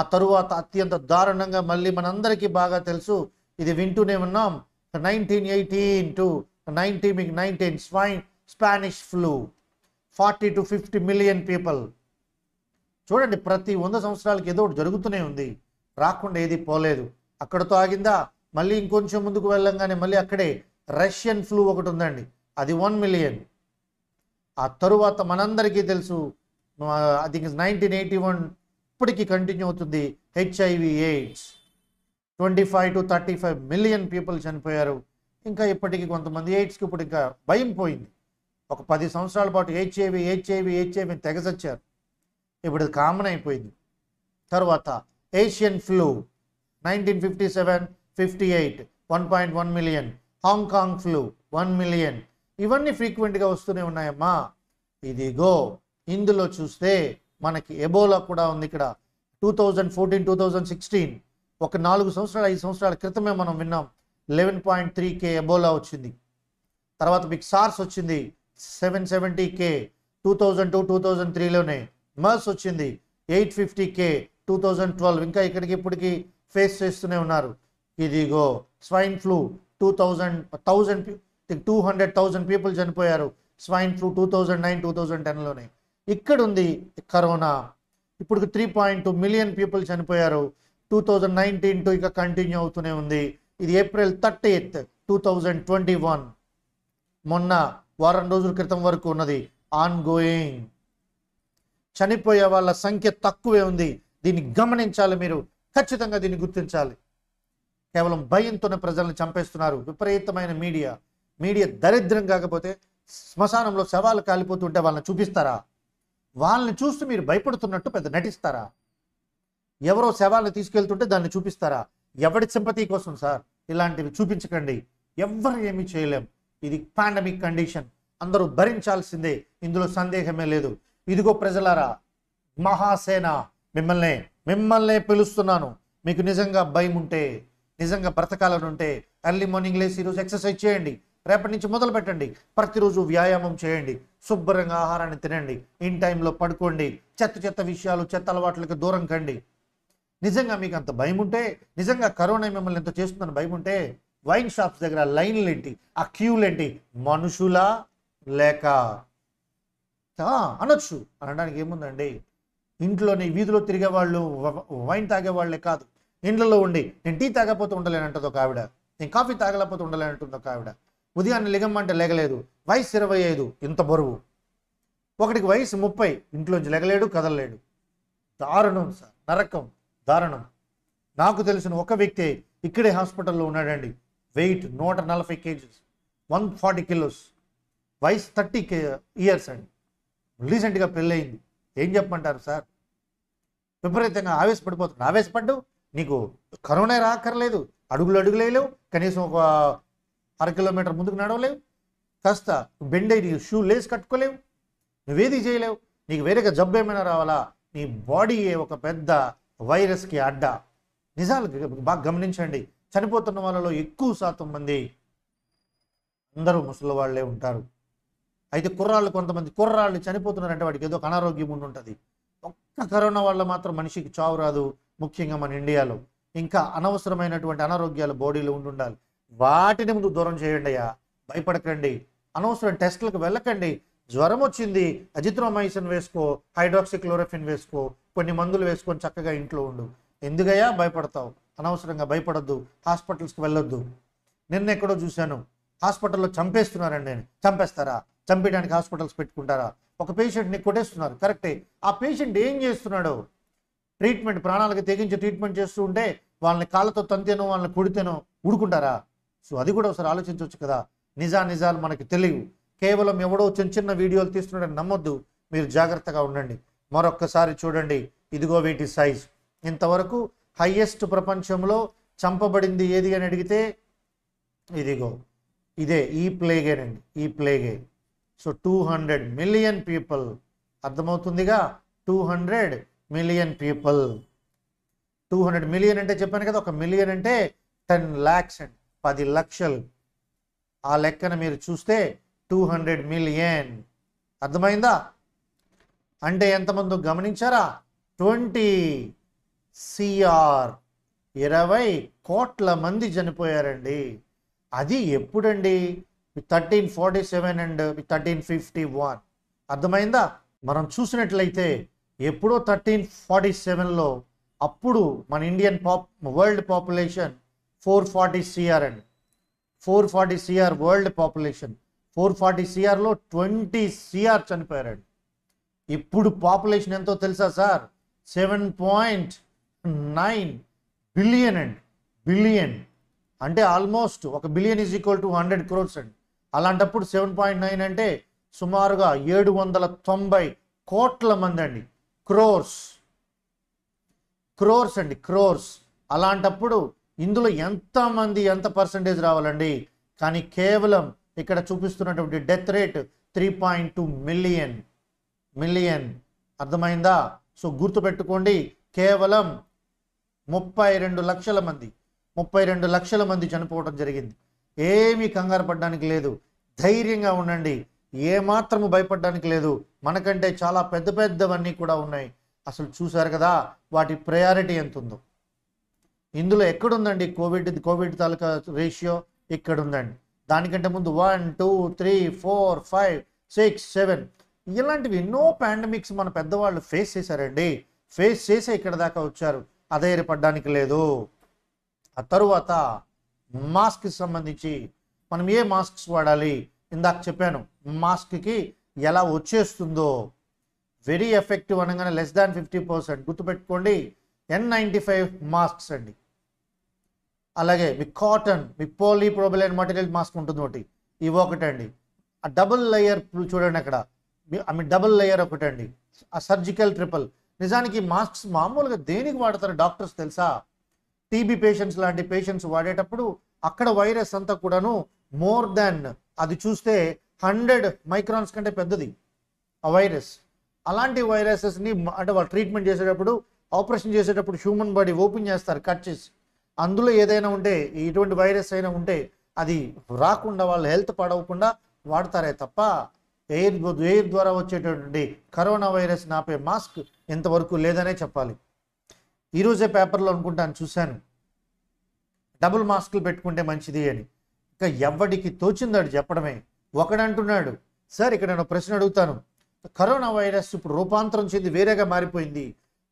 ఆ తరువాత అత్యంత దారుణంగా మళ్ళీ మనందరికీ బాగా తెలుసు ఇది వింటూనే ఉన్నాం nineteen eighteen to nineteen nineteen swine Spanish flu forty to fifty million people చూడండి ప్రతి వంద సంవత్సరాలకి ఏదో ఒకటి జరుగుతూనే ఉంది రాకుండా ఏది పోలేదు అక్కడతో ఆగిందా మళ్ళీ ఇంకొంచెం ముందుకు వెళ్ళంగానే మళ్ళీ అక్కడే రష్యన్ ఫ్లూ ఒకటి ఉందండి అది వన్ మిలియన్ ఆ తరువాత మనందరికీ తెలుసు అది నైన్టీన్ ఎయిటీ వన్ ఇప్పటికీ కంటిన్యూ అవుతుంది HIV AIDS twenty five to thirty five million people చనిపోయారు ఇంకా ఇప్పటికీ కొంతమంది ఎయిడ్స్కి ఇప్పుడు ఇంకా భయం పోయింది ఒక పది సంవత్సరాల పాటు హెచ్ఐవి హెచ్ఐవి హెచ్ఐవి తెగసొచ్చారు ఇప్పుడు ఇది కామన్ అయిపోయింది తర్వాత Asian flu nineteen fifty seven fifty eight one point one million Hong Kong flu one million ఇవన్నీ ఫ్రీక్వెంట్గా వస్తూనే ఉన్నాయమ్మా ఇదిగో ఇందులో చూస్తే మనకి ఎబోలా కూడా ఉంది ఇక్కడ two thousand fourteen two thousand sixteen ఒక నాలుగు సంవత్సరాలు ఐదు సంవత్సరాల క్రితమే మనం విన్నాం eleven point three K Ebola వచ్చింది తర్వాత మీకు సార్స్ వచ్చింది seven seventy K two thousand two two thousand త్రీలోనే మర్స్ వచ్చింది eight fifty K two thousand twelve ఇంకా ఇక్కడికి ఇప్పటికి ఫేస్ చేస్తూనే ఉన్నారు ఇదిగో swine flu two thousand thousand two hundred thousand people చనిపోయారు swine flu two thousand nine two thousand టెన్లోనే ఇక్కడ ఉంది కరోనా ఇప్పుడు three point two million people చనిపోయారు టూ థౌజండ్ నైన్టీన్ టు ఇక కంటిన్యూ అవుతూనే ఉంది ఇది April eighth two thousand twenty one మొన్న వారం రోజుల క్రితం వరకు ఉన్నది ఆన్ గోయింగ్ చనిపోయే వాళ్ళ సంఖ్య తక్కువే ఉంది దీన్ని గమనించాలి మీరు ఖచ్చితంగా దీన్ని గుర్తించాలి కేవలం భయంతోనే ప్రజలను చంపేస్తున్నారు విపరీతమైన మీడియా మీడియా దరిద్రం కాకపోతే శ్మశానంలో శవాలు కాలిపోతుంటే వాళ్ళని చూపిస్తారా వాళ్ళని చూస్తూ మీరు భయపడుతున్నట్టు పెద్ద నటిస్తారా ఎవరో శవాలను తీసుకెళ్తుంటే దాన్ని చూపిస్తారా ఎవరి సింపతి కోసం సార్ ఇలాంటివి చూపించకండి ఎవ్వరు ఏమీ చేయలేం ఇది పాండమిక్ కండిషన్ అందరూ భరించాల్సిందే ఇందులో సందేహమే లేదు ఇదిగో ప్రజలారా మహాసేన మిమ్మల్ని మిమ్మల్ని పిలుస్తున్నాను మీకు నిజంగా భయం ఉంటే నిజంగా బ్రతకాలనుంటే ఉంటే ఎర్లీ మార్నింగ్ లేసి ఈరోజు ఎక్సర్సైజ్ చేయండి రేపటి నుంచి మొదలు పెట్టండి ప్రతిరోజు వ్యాయామం చేయండి శుభ్రంగా ఆహారాన్ని తినండి ఇన్ టైంలో పడుకోండి చెత్త చెత్త విషయాలు చెత్త అలవాట్లకు దూరం కండి నిజంగా మీకు అంత భయం ఉంటే నిజంగా కరోనా మిమ్మల్ని ఎంత చేస్తుందని భయం ఉంటే వైన్ షాప్స్ దగ్గర లైన్లు ఏంటి ఆ క్యూలు ఏంటి మనుషులా లేక అనొచ్చు అనడానికి ఏముందండి ఇంట్లోనే వీధిలో తిరిగే వాళ్ళు వైన్ తాగే వాళ్ళే కాదు ఇండ్లలో ఉండి నేను టీ తాగకపోతే ఉండలేనంటది ఒక ఆవిడ నేను కాఫీ తాగలేకపోతే ఉండలేనంటుంది ఒక ఆవిడ ఉదయాన్నే లిగమ్మంటే లేగలేదు వయసు ఇరవై ఐదు ఇంత బరువు ఒకటికి వయసు ముప్పై ఇంట్లోంచి లెగలేడు కదలలేడు దారుణం సార్ నరకం దారుణం నాకు తెలిసిన ఒక వ్యక్తి ఇక్కడే హాస్పిటల్లో ఉన్నాడండి వెయిట్ నూట నలభై కేజీస్ వన్ ఫార్టీ కిలోస్ వయసు థర్టీ ఇయర్స్ అండి రీసెంట్గా పెళ్ళయింది ఏం చెప్పమంటారు సార్ విపరీతంగా ఆవేశపడిపోతుంది ఆవేశపడ్డు నీకు కరోనా రాక్కర్లేదు అడుగులు అడుగులేయలేవు కనీసం ఒక అర కిలోమీటర్ ముందుకు నడవలేవు కాస్త బెండ్ నీకు షూ లేస్ కట్టుకోలేవు నువ్వేది చేయలేవు నీకు వేరేగా జబ్బు ఏమైనా రావాలా నీ బాడీ ఒక పెద్ద వైరస్కి అడ్డ నిజాలు బాగా గమనించండి చనిపోతున్న వాళ్ళలో ఎక్కువ శాతం మంది అందరూ ముసలి వాళ్ళే ఉంటారు అయితే కుర్రాళ్ళు కొంతమంది కుర్రాళ్ళు చనిపోతున్నారంటే వాడికి ఏదో అనారోగ్యం ఉండి ఉంటుంది ఒక్క కరోనా వల్ల మాత్రం మనిషికి చావు రాదు ముఖ్యంగా మన ఇండియాలో ఇంకా అనవసరమైనటువంటి అనారోగ్యాలు బాడీలో ఉండుండాలి వాటిని ముందు దూరం చేయండి అయ్యా భయపడకండి అనవసరం టెస్టులకు వెళ్ళకండి జ్వరం వచ్చింది అజిత్రోమైసిన్ వేసుకో హైడ్రాక్సిక్లోరోఫిన్ వేసుకో కొన్ని మందులు వేసుకొని చక్కగా ఇంట్లో ఉండు ఎందుకయ్యా భయపడతావు అనవసరంగా భయపడద్దు హాస్పిటల్స్కి వెళ్ళొద్దు నిన్న ఎక్కడో చూశాను హాస్పిటల్లో చంపేస్తున్నారండి నేను చంపేస్తారా చంపేయడానికి హాస్పిటల్స్ పెట్టుకుంటారా ఒక పేషెంట్ని కొట్టేస్తున్నారు కరెక్టే ఆ పేషెంట్ ఏం చేస్తున్నాడు ట్రీట్మెంట్ ప్రాణాలకు తెగించి ట్రీట్మెంట్ చేస్తూ ఉంటే వాళ్ళని కాళ్ళతో తంతేనో వాళ్ళని కొడితేనో ఊడుకుంటారా సో అది కూడా ఒకసారి ఆలోచించవచ్చు కదా నిజా నిజాలు మనకు తెలియవు కేవలం ఎవడో చిన్న చిన్న వీడియోలు తీస్తున్నాడని నమ్మొద్దు మీరు జాగ్రత్తగా ఉండండి మరొక్కసారి చూడండి ఇదిగో వీటి సైజ్ ఇంతవరకు హయ్యెస్ట్ ప్రపంచంలో చంపబడింది ఏది అని అడిగితే ఇదిగో ఇదే ఈ ప్లేగేనండి ఈ ప్లేగే so two hundred million people అర్థమవుతుందిగా two hundred million people two hundred million అంటే చెప్పాను కదా ఒక మిలియన్ అంటే టెన్ ల్యాక్స్ అండ్ పది లక్షలు ఆ లెక్కన మీరు చూస్తే టూ హండ్రెడ్ మిలియన్ అర్థమైందా అంటే ఎంతమంది గమనించారా ట్వంటీ సిఆర్ ఇరవై కోట్ల మంది చనిపోయారండి అది ఎప్పుడండి thirteen forty seven and thirteen fifty one అర్థమైందా మనం చూసినట్లయితే ఎప్పుడో థర్టీన్ ఫార్టీ సెవెన్లో అప్పుడు మన Indian pop world population four forty CR అండి four forty CR world population four forty సిఆర్లో ట్వంటీ సిఆర్ చనిపోయారండి ఇప్పుడు పాపులేషన్ ఎంతో తెలుసా sir seven point nine billion అండి బిలియన్ అంటే ఆల్మోస్ట్ ఒక billion is equal to hundred crores అండి అలాంటప్పుడు సెవెన్ పాయింట్ నైన్ అంటే సుమారుగా ఏడు వందల తొంభై కోట్ల మంది అండి క్రోర్స్ క్రోర్స్ అండి క్రోర్స్ అలాంటప్పుడు ఇందులో ఎంతమంది ఎంత పర్సంటేజ్ రావాలండి కానీ కేవలం ఇక్కడ చూపిస్తున్నటువంటి death rate three point two million million అర్థమైందా సో గుర్తుపెట్టుకోండి కేవలం ముప్పై రెండు లక్షల మంది ముప్పై రెండు లక్షల మంది చనిపోవడం జరిగింది ఏమీ కంగారు పడ్డానికి లేదు ధైర్యంగా ఉండండి ఏమాత్రము భయపడడానికి లేదు మనకంటే చాలా పెద్ద పెద్దవన్నీ కూడా ఉన్నాయి అసలు చూశారు కదా వాటి ప్రయారిటీ ఎంత ఉందో ఇందులో ఎక్కడుందండి కోవిడ్ కోవిడ్ తాలూకా రేషియో ఇక్కడ ఉందండి దానికంటే ముందు one two three four five six seven ఇలాంటివి ఎన్నో పాండమిక్స్ మన పెద్దవాళ్ళు ఫేస్ చేశారండి ఫేస్ చేసే ఇక్కడ దాకా వచ్చారు అధైర్యపడడానికి లేదు ఆ తరువాత మాస్క్ సంబంధించి మనం ఏ మాస్క్స్ వాడాలి ఇందాక చెప్పాను మాస్క్కి ఎలా వచ్చేస్తుందో వెరీ ఎఫెక్టివ్ అనగానే లెస్ దాన్ ఫిఫ్టీ పర్సెంట్ గుర్తుపెట్టుకోండి ఎన్ నైంటీ ఫైవ్ మాస్క్స్ అండి అలాగే మీ కాటన్ మీ పోలీ ప్రోబలైన్ మటీరియల్ మాస్క్ ఉంటుంది ఒకటి ఇవి ఒకటండి ఆ డబుల్ లేయర్ చూడండి అక్కడ మీ డబుల్ లేయర్ ఒకటండి ఆ సర్జికల్ ట్రిపుల్ నిజానికి మాస్క్స్ మామూలుగా దేనికి వాడతారు డాక్టర్స్ తెలుసా టీబీ పేషెంట్స్ లాంటి పేషెంట్స్ వాడేటప్పుడు అక్కడ వైరస్ అంతా కూడాను మోర్ దాన్ అది చూస్తే హండ్రెడ్ మైక్రాన్స్ కంటే పెద్దది ఆ వైరస్ అలాంటి వైరసెస్ని అంటే వాళ్ళు ట్రీట్మెంట్ చేసేటప్పుడు ఆపరేషన్ చేసేటప్పుడు హ్యూమన్ బాడీ ఓపెన్ చేస్తారు కట్ చేసి అందులో ఏదైనా ఉంటే ఇటువంటి వైరస్ అయినా ఉంటే అది రాకుండా వాళ్ళ హెల్త్ పడవకుండా వాడతారే తప్ప ఎయిర్ ఎయిర్ ద్వారా వచ్చేటటువంటి కరోనా వైరస్ నాపే మాస్క్ ఇంతవరకు లేదనే చెప్పాలి ఈరోజే పేపర్లో అనుకుంటాను చూశాను డబుల్ మాస్కులు పెట్టుకుంటే మంచిది అని ఇంకా ఎవడికి తోచిందాడు చెప్పడమే ఒకడంటున్నాడు సార్ ఇక్కడ నేను ప్రశ్న అడుగుతాను కరోనా వైరస్ ఇప్పుడు రూపాంతరం చెంది వేరేగా మారిపోయింది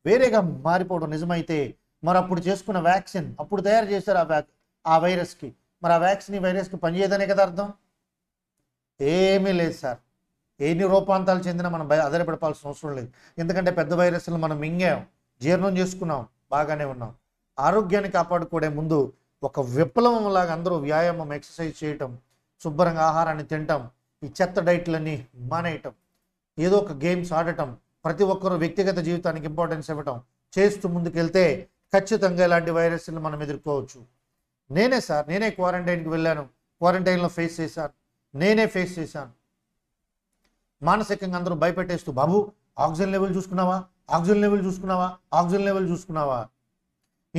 వేరేగా మారిపోవడం నిజమైతే మరి అప్పుడు చేసుకున్న వ్యాక్సిన్ అప్పుడు తయారు చేశారు ఆ వ్యాక్ ఆ వైరస్కి మరి ఆ వ్యాక్సిన్ ఈ వైరస్కి పనిచేయదనే కదా అర్థం ఏమీ లేదు సార్ ఎన్ని రూపాంతాలు చెందినా మనం ఆధారపడపాల్సిన అవసరం లేదు ఎందుకంటే పెద్ద వైరస్లు మనం మింగాం జీర్ణం చేసుకున్నాం బాగానే ఉన్నాం ఆరోగ్యాన్ని కాపాడుకునే ముందు ఒక విప్లవం లాగా అందరూ వ్యాయామం ఎక్సర్సైజ్ చేయటం శుభ్రంగా ఆహారాన్ని తినటం ఈ చెత్త డైట్లన్నీ మానేయటం ఏదో ఒక గేమ్స్ ఆడటం ప్రతి ఒక్కరూ వ్యక్తిగత జీవితానికి ఇంపార్టెన్స్ ఇవ్వటం చేస్తూ ముందుకెళ్తే ఖచ్చితంగా ఇలాంటి వైరస్లు మనం ఎదుర్కోవచ్చు నేనే సార్ నేనే క్వారంటైన్కి వెళ్ళాను క్వారంటైన్లో ఫేస్ చేశాను నేనే ఫేస్ చేశాను మానసికంగా అందరూ భయపెట్టేస్తూ బాబు ఆక్సిజన్ లెవెల్ చూసుకున్నావా ఆక్సిజన్ లెవెల్ చూసుకున్నావా ఆక్సిజన్ లెవెల్ చూసుకున్నావా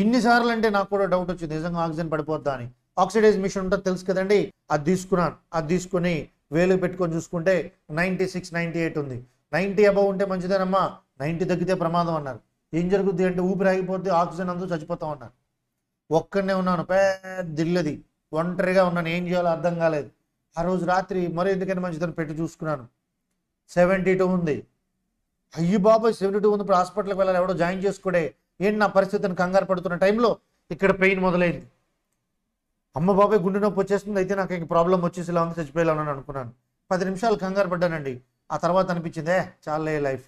ఇన్నిసార్లు అంటే నాకు కూడా డౌట్ వచ్చింది నిజంగా ఆక్సిజన్ పడిపోద్దా అని ఆక్సిడైజ్ మిషన్ ఉంటుంది తెలుసు కదండి అది తీసుకున్నాను అది తీసుకుని వేలు పెట్టుకొని చూసుకుంటే నైంటీ సిక్స్ నైంటీ ఎయిట్ ఉంది నైంటీ అబవ్ ఉంటే మంచిదేనమ్మా నైంటీ తగ్గితే ప్రమాదం అన్నారు ఏం జరుగుద్ది అంటే ఊపిరి ఆగిపోద్ది ఆక్సిజన్ అందరూ చచ్చిపోతాం అన్నారు ఒక్కడనే ఉన్నాను పెద్దది ఒంటరిగా ఉన్నాను ఏం చేయాలో అర్థం కాలేదు ఆ రోజు రాత్రి మరో ఎందుకంటే మంచిదని పెట్టి చూసుకున్నాను సెవెంటీ టూ ఉంది అయ్యి బాబాయ్ సెవెంటీ టూ ఉన్నప్పుడు హాస్పిటల్కి వెళ్ళాలి ఎవడో జాయిన్ చేసుకోడే ఏంటి నా పరిస్థితిని కంగారు పడుతున్న టైంలో ఇక్కడ పెయిన్ మొదలైంది అమ్మ బాబాయ్ గుండె నొప్పి వచ్చేస్తుంది అయితే నాకు ఇంక ప్రాబ్లం వచ్చేసి ఇలా ఉంది చచ్చిపోయాలని అనుకున్నాను పది నిమిషాలు కంగారు పడ్డానండి ఆ తర్వాత అనిపించిందే చాలే లైఫ్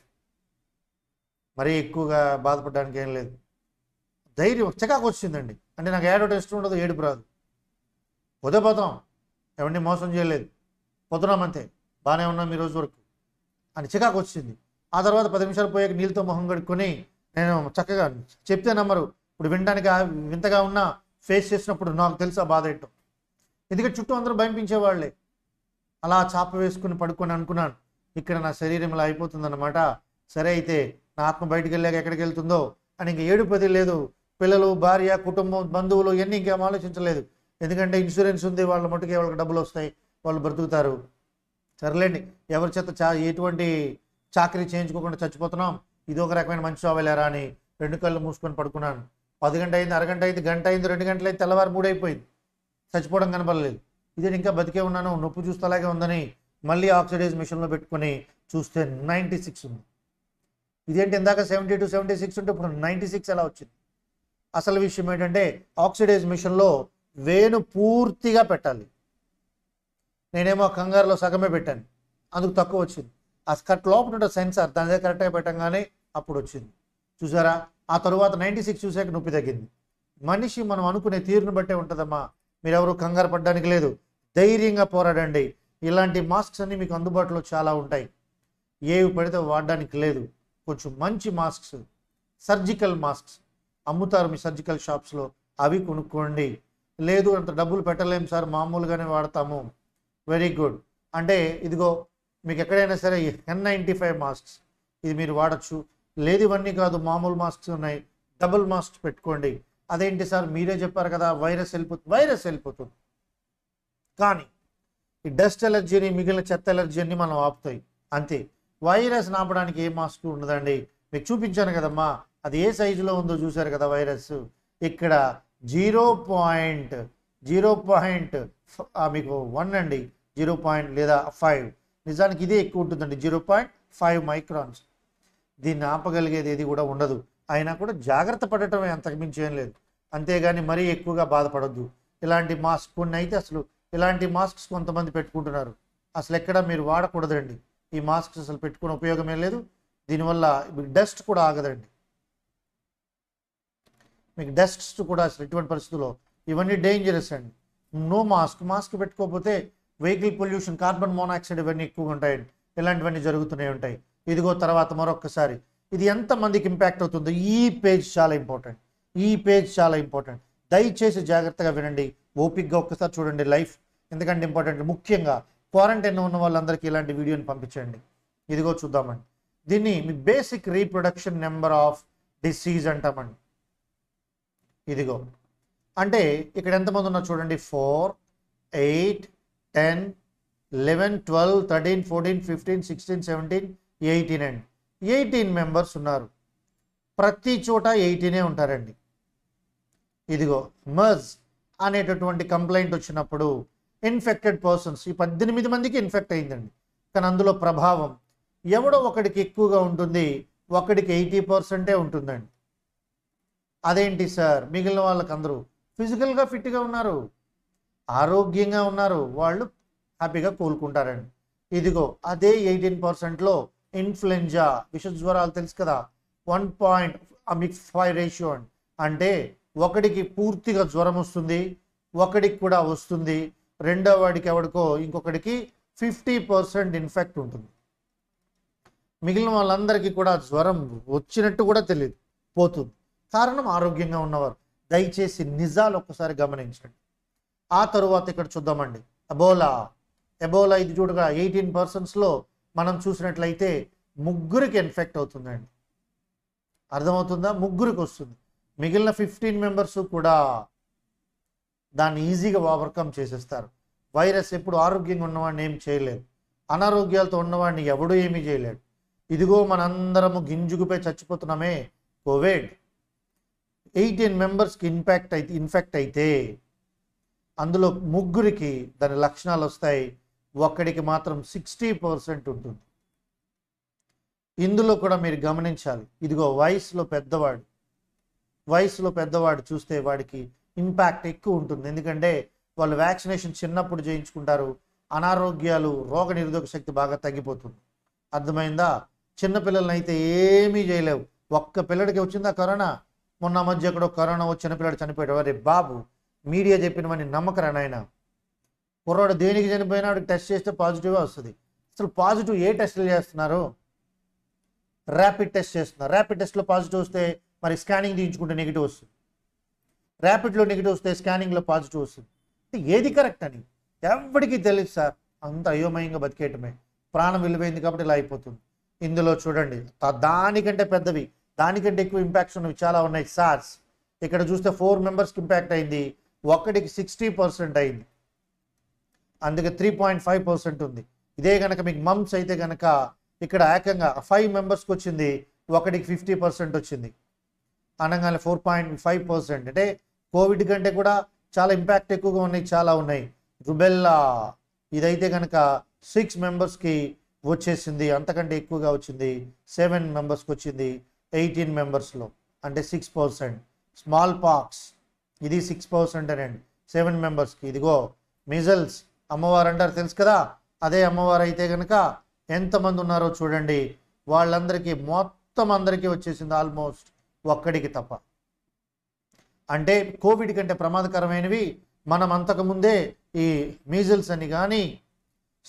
మరీ ఎక్కువగా బాధపడడానికి ఏం లేదు ధైర్యం చకాకు వచ్చిందండి అంటే నాకు ఏడో టెస్ట్ ఉండదు ఏడుపు రాదు పోతాం ఎవరిని మోసం చేయలేదు పొద్దునామంతే బాగానే ఉన్నాం ఈ రోజు వరకు అని చికాకు వచ్చింది ఆ తర్వాత పది నిమిషాలు పోయాక నీళ్ళతో మొహం కడుక్కొని నేను చక్కగా చెప్తే నమ్మరు ఇప్పుడు వినడానికి వింతగా ఉన్నా ఫేస్ చేసినప్పుడు నాకు తెలుసు ఆ బాధ ఏంటో ఎందుకంటే చుట్టూ అందరూ భయంపించేవాళ్ళే అలా చాప వేసుకుని పడుకొని అనుకున్నాను ఇక్కడ నా శరీరం ఇలా అయిపోతుందన్నమాట సరే అయితే నా ఆత్మ బయటకు వెళ్ళాక ఎక్కడికి వెళ్తుందో అని ఇంక ఏడుపది లేదు పిల్లలు భార్య కుటుంబం బంధువులు ఇవన్నీ ఇంకేం ఆలోచించలేదు ఎందుకంటే ఇన్సూరెన్స్ ఉంది వాళ్ళ మటుకే వాళ్ళకి డబ్బులు వస్తాయి వాళ్ళు బ్రతుకుతారు సర్లేండి ఎవరి చేత చా ఎటువంటి చాకరీ చేయించుకోకుండా చచ్చిపోతున్నాం ఇది ఒక రకమైన మంచి చావలేరా అని రెండు కళ్ళు మూసుకొని పడుకున్నాను పది గంట అయింది అరగంట అయింది గంట అయింది రెండు గంటలు అయితే తెల్లవారు అయిపోయింది చచ్చిపోవడం కనపడలేదు ఇదే ఇంకా బతికే ఉన్నాను నొప్పి చూస్తలాగే ఉందని మళ్ళీ ఆక్సిడైజ్ మిషన్లో పెట్టుకొని చూస్తే నైంటీ సిక్స్ ఉంది ఇదేంటి ఇందాక సెవెంటీ టు సెవెంటీ సిక్స్ ఉంటే ఇప్పుడు నైంటీ సిక్స్ ఎలా వచ్చింది అసలు విషయం ఏంటంటే ఆక్సిడైజ్ మిషన్లో వేణు పూర్తిగా పెట్టాలి నేనేమో కంగారులో సగమే పెట్టాను అందుకు తక్కువ వచ్చింది ఆ స్కర్ట్ లోపల ఉన్న సెన్సార్ దాని దగ్గర కరెక్ట్ పెట్టంగానే అప్పుడు వచ్చింది చూసారా ఆ తరువాత నైంటీ సిక్స్ చూసాక నొప్పి తగ్గింది మనిషి మనం అనుకునే తీరును బట్టే ఉంటుందమ్మా మీరెవరు కంగారు పడడానికి లేదు ధైర్యంగా పోరాడండి ఇలాంటి మాస్క్స్ అన్ని మీకు అందుబాటులో చాలా ఉంటాయి ఏవి పడితే వాడడానికి లేదు కొంచెం మంచి మాస్క్స్ సర్జికల్ మాస్క్స్ అమ్ముతారు మీ సర్జికల్ షాప్స్లో అవి కొనుక్కోండి లేదు అంత డబ్బులు పెట్టలేము సార్ మామూలుగానే వాడతాము వెరీ గుడ్ అంటే ఇదిగో మీకు ఎక్కడైనా సరే ఎన్ నైంటీ ఫైవ్ మాస్క్స్ ఇది మీరు వాడచ్చు లేదు ఇవన్నీ కాదు మామూలు మాస్క్స్ ఉన్నాయి డబుల్ మాస్క్ పెట్టుకోండి అదేంటి సార్ మీరే చెప్పారు కదా వైరస్ వెళ్ళిపోతుంది వైరస్ వెళ్ళిపోతుంది కానీ ఈ డస్ట్ ఎలర్జీని మిగిలిన చెత్త ఎలర్జీ అన్ని మనం ఆపుతాయి అంతే వైరస్ నాపడానికి ఏ మాస్క్ ఉండదండి మీకు చూపించాను కదమ్మా అది ఏ సైజులో ఉందో చూశారు కదా వైరస్ ఇక్కడ జీరో పాయింట్ జీరో పాయింట్ మీకు వన్ అండి జీరో పాయింట్ లేదా ఫైవ్ నిజానికి ఇదే ఎక్కువ ఉంటుందండి జీరో పాయింట్ ఫైవ్ మైక్రాన్స్ దీన్ని ఆపగలిగేది ఏది కూడా ఉండదు అయినా కూడా జాగ్రత్త అంతకు మించి ఏం లేదు అంతేగాని మరీ ఎక్కువగా బాధపడద్దు ఇలాంటి మాస్క్ కొన్ని అయితే అసలు ఇలాంటి మాస్క్స్ కొంతమంది పెట్టుకుంటున్నారు అసలు ఎక్కడ మీరు వాడకూడదండి ఈ మాస్క్స్ అసలు పెట్టుకునే ఉపయోగమే లేదు దీనివల్ల మీకు డస్ట్ కూడా ఆగదండి మీకు డస్ట్స్ కూడా అసలు ఎటువంటి పరిస్థితుల్లో ఇవన్నీ డేంజరస్ అండి నో మాస్క్ మాస్క్ పెట్టుకోకపోతే వెహికల్ పొల్యూషన్ కార్బన్ మోనాక్సైడ్ ఇవన్నీ ఎక్కువగా ఉంటాయండి ఇలాంటివన్నీ జరుగుతూనే ఉంటాయి ఇదిగో తర్వాత మరొకసారి ఇది ఎంతమందికి ఇంపాక్ట్ అవుతుందో ఈ పేజ్ చాలా ఇంపార్టెంట్ ఈ పేజ్ చాలా ఇంపార్టెంట్ దయచేసి జాగ్రత్తగా వినండి ఓపిక్గా ఒక్కసారి చూడండి లైఫ్ ఎందుకంటే ఇంపార్టెంట్ ముఖ్యంగా క్వారంటైన్ ఉన్న వాళ్ళందరికీ ఇలాంటి వీడియోని పంపించండి ఇదిగో చూద్దామండి దీన్ని మీ basic reproduction number of disease అంటామండి ఇదిగో అంటే ఇక్కడ ఎంతమంది ఉన్నారు చూడండి four eight ten eleven twelve thirteen fourteen fifteen sixteen seventeen eighteen and eighteen members ఉన్నారు ప్రతి చోట ఎయిటీనే ఉంటారండి ఇదిగో మర్జ్ అనేటటువంటి కంప్లైంట్ వచ్చినప్పుడు ఇన్ఫెక్టెడ్ పర్సన్స్ ఈ పద్దెనిమిది మందికి ఇన్ఫెక్ట్ అయిందండి కానీ అందులో ప్రభావం ఎవడో ఒకడికి ఎక్కువగా ఉంటుంది ఒకడికి ఎయిటీ పర్సెంటే ఉంటుందండి అదేంటి సార్ మిగిలిన వాళ్ళకందరూ ఫిజికల్గా ఫిట్గా ఉన్నారు ఆరోగ్యంగా ఉన్నారు వాళ్ళు హ్యాపీగా కోలుకుంటారండి ఇదిగో అదే ఎయిటీన్ పర్సెంట్లో ఇన్ఫ్లుయెంజా విషజ్వరాలు తెలుసు కదా one point mix five ratio అండి అంటే ఒకడికి పూర్తిగా జ్వరం వస్తుంది ఒకడికి కూడా వస్తుంది రెండో వాడికి ఎవడికో ఇంకొకడికి ఫిఫ్టీ పర్సెంట్ ఇన్ఫెక్ట్ ఉంటుంది మిగిలిన వాళ్ళందరికీ కూడా జ్వరం వచ్చినట్టు కూడా తెలియదు పోతుంది కారణం ఆరోగ్యంగా ఉన్నవారు దయచేసి నిజాలు ఒక్కసారి గమనించండి ఆ తరువాత ఇక్కడ చూద్దామండి ఎబోలా ఎబోలా ఇది చూడగా ఎయిటీన్ పర్సన్స్లో మనం చూసినట్లయితే ముగ్గురికి ఇన్ఫెక్ట్ అవుతుందండి అర్థమవుతుందా ముగ్గురికి వస్తుంది మిగిలిన ఫిఫ్టీన్ మెంబర్స్ కూడా దాన్ని ఈజీగా ఓవర్కమ్ చేసేస్తారు వైరస్ ఎప్పుడు ఆరోగ్యంగా ఉన్నవాడిని ఏం చేయలేదు అనారోగ్యాలతో ఉన్నవాడిని ఎవడూ ఏమీ చేయలేడు ఇదిగో మనందరము గింజుకుపై చచ్చిపోతున్నామే కోవిడ్ ఎయిటీన్ మెంబర్స్కి ఇన్ఫాక్ట్ అయితే ఇన్ఫెక్ట్ అయితే అందులో ముగ్గురికి దాని లక్షణాలు వస్తాయి ఒక్కడికి మాత్రం సిక్స్టీ పర్సెంట్ ఉంటుంది ఇందులో కూడా మీరు గమనించాలి ఇదిగో వయసులో పెద్దవాడు వయసులో పెద్దవాడు చూస్తే వాడికి ఇంపాక్ట్ ఎక్కువ ఉంటుంది ఎందుకంటే వాళ్ళు వ్యాక్సినేషన్ చిన్నప్పుడు చేయించుకుంటారు అనారోగ్యాలు రోగ నిరోధక శక్తి బాగా తగ్గిపోతుంది అర్థమైందా చిన్నపిల్లలను అయితే ఏమీ చేయలేవు ఒక్క పిల్లడికి వచ్చిందా కరోనా మొన్న మధ్య ఎక్కడో కరోనా వచ్చిన పిల్లడు చనిపోయాడు అరే బాబు మీడియా చెప్పినవని నమ్మకరాని నాయన కుర్రాడు దేనికి చనిపోయినా వాడికి టెస్ట్ చేస్తే పాజిటివ్గా వస్తుంది అసలు పాజిటివ్ ఏ టెస్టులు చేస్తున్నారు ర్యాపిడ్ టెస్ట్ చేస్తున్నారు ర్యాపిడ్ టెస్ట్లో పాజిటివ్ వస్తే మరి స్కానింగ్ తీయించుకుంటే నెగిటివ్ వస్తుంది ర్యాపిడ్లో నెగిటివ్ వస్తే స్కానింగ్లో పాజిటివ్ వస్తుంది ఏది కరెక్ట్ అని ఎవరికి తెలియదు సార్ అంత అయోమయంగా బతికేయటమే ప్రాణం విలువైంది కాబట్టి ఇలా అయిపోతుంది ఇందులో చూడండి దానికంటే పెద్దవి దానికంటే ఎక్కువ ఇంపాక్ట్స్ ఉన్నవి చాలా ఉన్నాయి సార్స్ ఇక్కడ చూస్తే ఫోర్ మెంబర్స్కి ఇంపాక్ట్ అయింది ఒక్కడికి సిక్స్టీ పర్సెంట్ అయింది అందుకే త్రీ పాయింట్ ఫైవ్ పర్సెంట్ ఉంది ఇదే కనుక మీకు మమ్స్ అయితే కనుక ఇక్కడ ఏకంగా ఫైవ్ మెంబర్స్కి వచ్చింది ఒకటికి ఫిఫ్టీ పర్సెంట్ వచ్చింది అనగానే ఫోర్ పాయింట్ ఫైవ్ పర్సెంట్ అంటే కోవిడ్ కంటే కూడా చాలా ఇంపాక్ట్ ఎక్కువగా ఉన్నాయి చాలా ఉన్నాయి రుబెల్లా ఇదైతే కనుక సిక్స్ మెంబర్స్కి వచ్చేసింది అంతకంటే ఎక్కువగా వచ్చింది సెవెన్ మెంబర్స్కి వచ్చింది ఎయిటీన్ మెంబర్స్లో అంటే సిక్స్ పర్సెంట్ స్మాల్ పాక్స్ ఇది సిక్స్ పవర్స్ అండి సెవెన్ మెంబర్స్కి ఇదిగో మిజల్స్ అమ్మవారు అంటారు తెలుసు కదా అదే అమ్మవారు అయితే కనుక ఎంతమంది ఉన్నారో చూడండి వాళ్ళందరికీ మొత్తం అందరికీ వచ్చేసింది ఆల్మోస్ట్ ఒక్కడికి తప్ప అంటే కోవిడ్ కంటే ప్రమాదకరమైనవి మనం అంతకుముందే ఈ మీజిల్స్ అని కానీ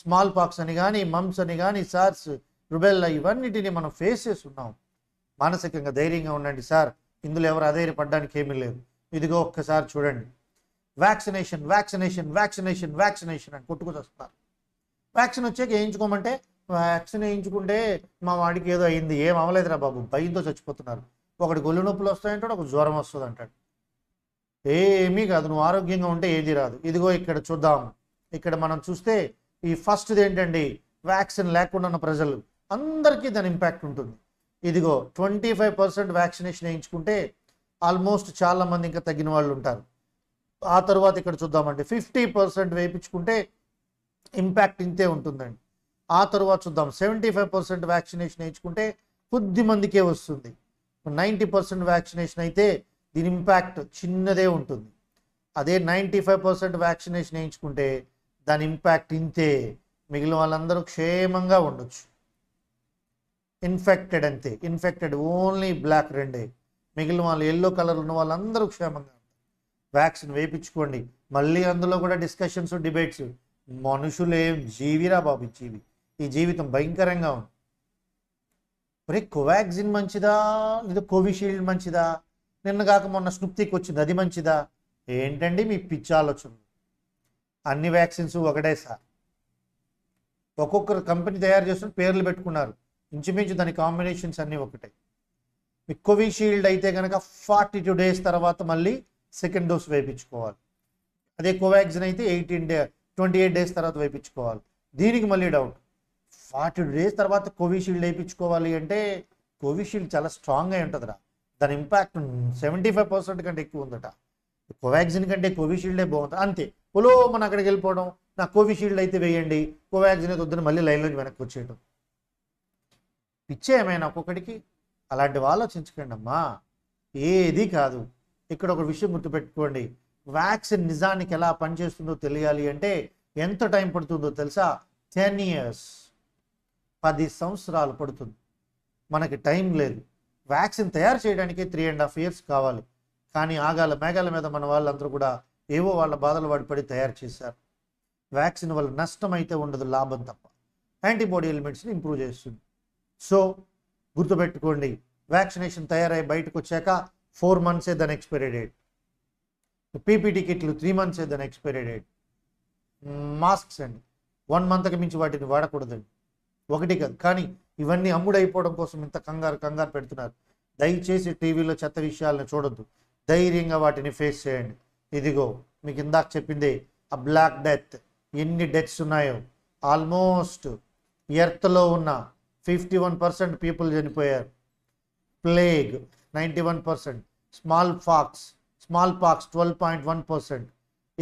స్మాల్ పాక్స్ అని కానీ మమ్స్ అని కానీ సార్స్ రుబెల్లా ఇవన్నిటిని మనం ఫేస్ చేస్తున్నాం మానసికంగా ధైర్యంగా ఉండండి సార్ ఇందులో ఎవరు అధైర్యపడడానికి ఏమీ లేదు ఇదిగో ఒక్కసారి చూడండి వ్యాక్సినేషన్ వ్యాక్సినేషన్ వ్యాక్సినేషన్ వ్యాక్సినేషన్ అని కొట్టుకుని వస్తారు వ్యాక్సిన్ వచ్చాక వేయించుకోమంటే వ్యాక్సిన్ వేయించుకుంటే మా వాడికి ఏదో అయింది ఏం అవ్వలేదురా బాబు భయంతో చచ్చిపోతున్నారు ఒకటి గొల్లు నొప్పులు వస్తాయంటాడు ఒక జ్వరం వస్తుంది అంటాడు ఏమీ కాదు నువ్వు ఆరోగ్యంగా ఉంటే ఏది రాదు ఇదిగో ఇక్కడ చూద్దాం ఇక్కడ మనం చూస్తే ఈ ఫస్ట్ది ఏంటండి వ్యాక్సిన్ లేకుండా ఉన్న ప్రజలు అందరికీ దాని ఇంపాక్ట్ ఉంటుంది ఇదిగో ట్వంటీ ఫైవ్ పర్సెంట్ వ్యాక్సినేషన్ వేయించుకుంటే ఆల్మోస్ట్ చాలామంది ఇంకా తగిన వాళ్ళు ఉంటారు ఆ తర్వాత ఇక్కడ చూద్దామండి ఫిఫ్టీ పర్సెంట్ వేయించుకుంటే ఇంపాక్ట్ ఇంతే ఉంటుందండి ఆ తర్వాత చూద్దాం సెవెంటీ ఫైవ్ పర్సెంట్ వ్యాక్సినేషన్ వేయించుకుంటే కొద్ది మందికే వస్తుంది నైంటీ పర్సెంట్ వ్యాక్సినేషన్ అయితే దీని ఇంపాక్ట్ చిన్నదే ఉంటుంది అదే నైంటీ ఫైవ్ పర్సెంట్ వ్యాక్సినేషన్ వేయించుకుంటే దాని ఇంపాక్ట్ ఇంతే మిగిలిన వాళ్ళందరూ క్షేమంగా ఉండొచ్చు ఇన్ఫెక్టెడ్ అంతే ఇన్ఫెక్టెడ్ ఓన్లీ బ్లాక్ రెండే మిగిలిన వాళ్ళు ఎల్లో కలర్ ఉన్న వాళ్ళందరూ క్షేమంగా వ్యాక్సిన్ వేయించుకోండి మళ్ళీ అందులో కూడా డిస్కషన్స్ డిబేట్స్ మనుషులే జీవిరా బాబు జీవి ఈ జీవితం భయంకరంగా ఉంది మరి కోవాక్సిన్ మంచిదా లేదా కోవిషీల్డ్ మంచిదా నిన్న కాక మొన్న స్నుప్తికి వచ్చింది అది మంచిదా ఏంటండి మీ పిచ్చి ఆలోచన అన్ని వ్యాక్సిన్స్ ఒకటే సార్ ఒక్కొక్కరు కంపెనీ తయారు చేస్తున్న పేర్లు పెట్టుకున్నారు ఇంచుమించు దాని కాంబినేషన్స్ అన్నీ ఒకటే మీకు కోవిషీల్డ్ అయితే కనుక ఫార్టీ టూ డేస్ తర్వాత మళ్ళీ సెకండ్ డోస్ వేయించుకోవాలి అదే కోవాక్సిన్ అయితే eighteen day twenty eight days తర్వాత వేయించుకోవాలి దీనికి మళ్ళీ డౌట్ ఫార్టీ డేస్ తర్వాత కోవిషీల్డ్ వేయించుకోవాలి అంటే కోవిషీల్డ్ చాలా స్ట్రాంగ్గా ఉంటుందిరా దాని ఇంపాక్ట్ సెవెంటీ ఫైవ్ పర్సెంట్ కంటే ఎక్కువ ఉందట కోవాక్సిన్ కంటే కోవిషీల్డే బాగుంటుంది అంతే పొలో మనం అక్కడికి వెళ్ళిపోవడం నా కోవిషీల్డ్ అయితే వేయండి కోవాక్సిన్ అయితే వద్దని మళ్ళీ లైన్లోంచి వెనక్కి వచ్చేయటం పిచ్చే ఏమైనా ఒక్కొక్కడికి అలాంటివి ఆలోచించకండి అమ్మా ఏది కాదు ఇక్కడ ఒక విషయం గుర్తుపెట్టుకోండి వ్యాక్సిన్ నిజానికి ఎలా పనిచేస్తుందో తెలియాలి అంటే ఎంత టైం పడుతుందో తెలుసా టెన్ ఇయర్స్ పది సంవత్సరాలు పడుతుంది మనకి టైం లేదు వ్యాక్సిన్ తయారు చేయడానికి త్రీ అండ్ హాఫ్ ఇయర్స్ కావాలి కానీ ఆగాల మేఘాల మీద మన వాళ్ళందరూ కూడా ఏవో వాళ్ళ బాధలు పడిపడి తయారు చేశారు వ్యాక్సిన్ వల్ల నష్టం అయితే ఉండదు లాభం తప్ప యాంటీబాడీ ఎలిమెంట్స్ని ఇంప్రూవ్ చేస్తుంది సో గుర్తుపెట్టుకోండి వ్యాక్సినేషన్ తయారై బయటకు వచ్చాక ఫోర్ మంత్సే దాని ఎక్స్పైరీ డేట్ పీపీటీ కిట్లు త్రీ మంత్సే దాని ఎక్స్పైరీ డేట్ మాస్క్స్ అండి వన్ మంత్కి మించి వాటిని వాడకూడదండి ఒకటి కాదు కానీ ఇవన్నీ అమ్ముడైపోవడం కోసం ఇంత కంగారు కంగారు పెడుతున్నారు దయచేసి టీవీలో చెత్త విషయాలను చూడొద్దు ధైర్యంగా వాటిని ఫేస్ చేయండి ఇదిగో మీకు ఇందాక చెప్పింది ఆ బ్లాక్ డెత్ ఎన్ని డెత్స్ ఉన్నాయో ఆల్మోస్ట్ ఎర్త్లో ఉన్న ఫిఫ్టీ వన్ పర్సెంట్ పీపుల్ చనిపోయారు plague ninety one percent smallpox smallpox twelve point one percent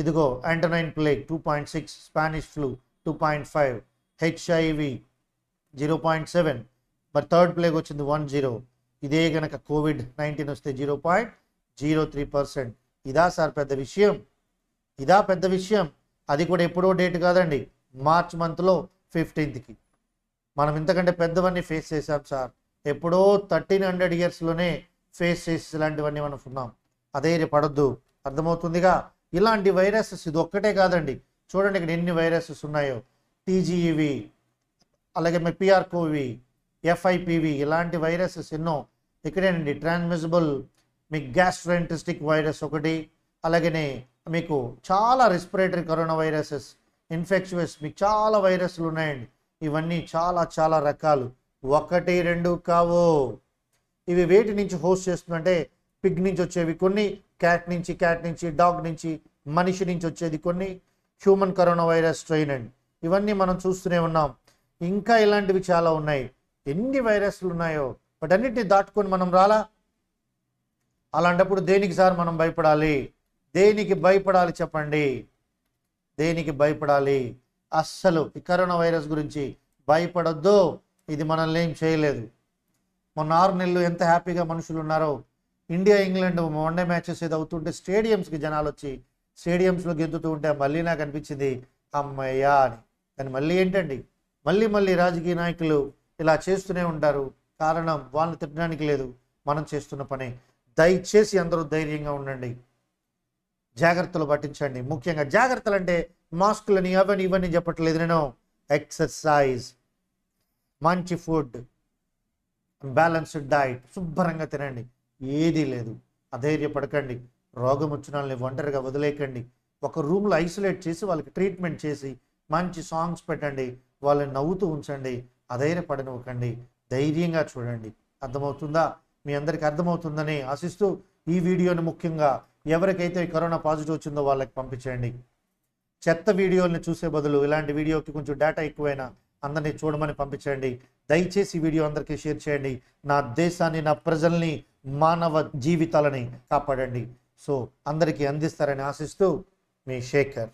ఇదిగో Antonine plague two point six Spanish flu two point five HIV zero point seven మరి third plague వచ్చింది one zero ఇదే కనుక Covid nineteen వస్తే zero point zero three percent ఇదా sir పెద్ద విషయం ఇదా పెద్ద విషయం అది కూడా ఎప్పుడో డేట్ కాదండి మార్చ్ మంత్లో ఫిఫ్టీన్త్కి మనం ఇంతకంటే పెద్దవన్నీ ఫేస్ చేశాం సార్ ఎప్పుడో థర్టీన్ హండ్రెడ్ ఇయర్స్లోనే ఫేస్ చేసి ఇలాంటివన్నీ మనం ఉన్నాం పడద్దు అర్థమవుతుందిగా ఇలాంటి వైరసెస్ ఇది ఒక్కటే కాదండి చూడండి ఇక్కడ ఎన్ని వైరసెస్ ఉన్నాయో టీజీఈవి e అలాగే మీ పిఆర్కోవి ఎఫ్ఐపివి ఇలాంటి వైరసెస్ ఎన్నో ఇక్కడేనండి ట్రాన్మిసిబుల్ మీకు గ్యాస్ట్రోఇంటెస్టిక్ వైరస్ ఒకటి అలాగనే మీకు చాలా రెస్పిరేటరీ కరోనా వైరసెస్ ఇన్ఫెక్షువస్ మీకు చాలా వైరస్లు ఉన్నాయండి ఇవన్నీ చాలా చాలా రకాలు ఒకటి రెండు కావు ఇవి వేటి నుంచి హోస్ట్ చేస్తుందంటే పిగ్ నుంచి వచ్చేవి కొన్ని క్యాట్ నుంచి క్యాట్ నుంచి డాగ్ నుంచి మనిషి నుంచి వచ్చేది కొన్ని human corona virus strain and ఇవన్నీ మనం చూస్తూనే ఉన్నాం ఇంకా ఇలాంటివి చాలా ఉన్నాయి ఎన్ని వైరస్లు ఉన్నాయో వాటన్నిటిని దాటుకొని మనం రాలా అలాంటప్పుడు దేనికి సార్ మనం భయపడాలి దేనికి భయపడాలి చెప్పండి దేనికి భయపడాలి అస్సలు ఈ కరోనా వైరస్ గురించి భయపడొద్దు ఇది మనల్ని ఏం చేయలేదు మొన్న ఆరు నెలలు ఎంత హ్యాపీగా మనుషులు ఉన్నారో ఇండియా ఇంగ్లాండ్ వన్డే మ్యాచెస్ ఏదో అవుతుంటే స్టేడియంస్కి జనాలు వచ్చి స్టేడియంస్లో గెంతుతూ ఉంటే మళ్ళీ నాకు అనిపించింది అమ్మయ్యా అని కానీ మళ్ళీ ఏంటండి మళ్ళీ మళ్ళీ రాజకీయ నాయకులు ఇలా చేస్తూనే ఉంటారు కారణం వాళ్ళని తిట్టడానికి లేదు మనం చేస్తున్న పని దయచేసి అందరూ ధైర్యంగా ఉండండి జాగ్రత్తలు పాటించండి ముఖ్యంగా జాగ్రత్తలు అంటే మాస్క్లని అవని ఇవన్నీ చెప్పట్లేదు నేను ఎక్సర్సైజ్ మంచి ఫుడ్ బ్యాలెన్స్డ్ డైట్ శుభ్రంగా తినండి ఏదీ లేదు అధైర్యపడకండి రోగం వచ్చిన వాళ్ళని ఒంటరిగా వదిలేయకండి ఒక రూమ్లో ఐసోలేట్ చేసి వాళ్ళకి ట్రీట్మెంట్ చేసి మంచి సాంగ్స్ పెట్టండి వాళ్ళని నవ్వుతూ ఉంచండి అధైర్యపడనివ్వకండి ధైర్యంగా చూడండి అర్థమవుతుందా మీ అందరికీ అర్థమవుతుందని ఆశిస్తూ ఈ వీడియోని ముఖ్యంగా ఎవరికైతే కరోనా పాజిటివ్ వచ్చిందో వాళ్ళకి పంపించండి చెత్త వీడియోల్ని చూసే బదులు ఇలాంటి వీడియోకి కొంచెం డేటా ఎక్కువైనా అందరినీ చూడమని పంపించండి దయచేసి ఈ వీడియో అందరికీ షేర్ చేయండి నా దేశాన్ని నా ప్రజల్ని మానవ జీవితాలని కాపాడండి సో అందరికీ అందిస్తారని ఆశిస్తూ మీ శేఖర్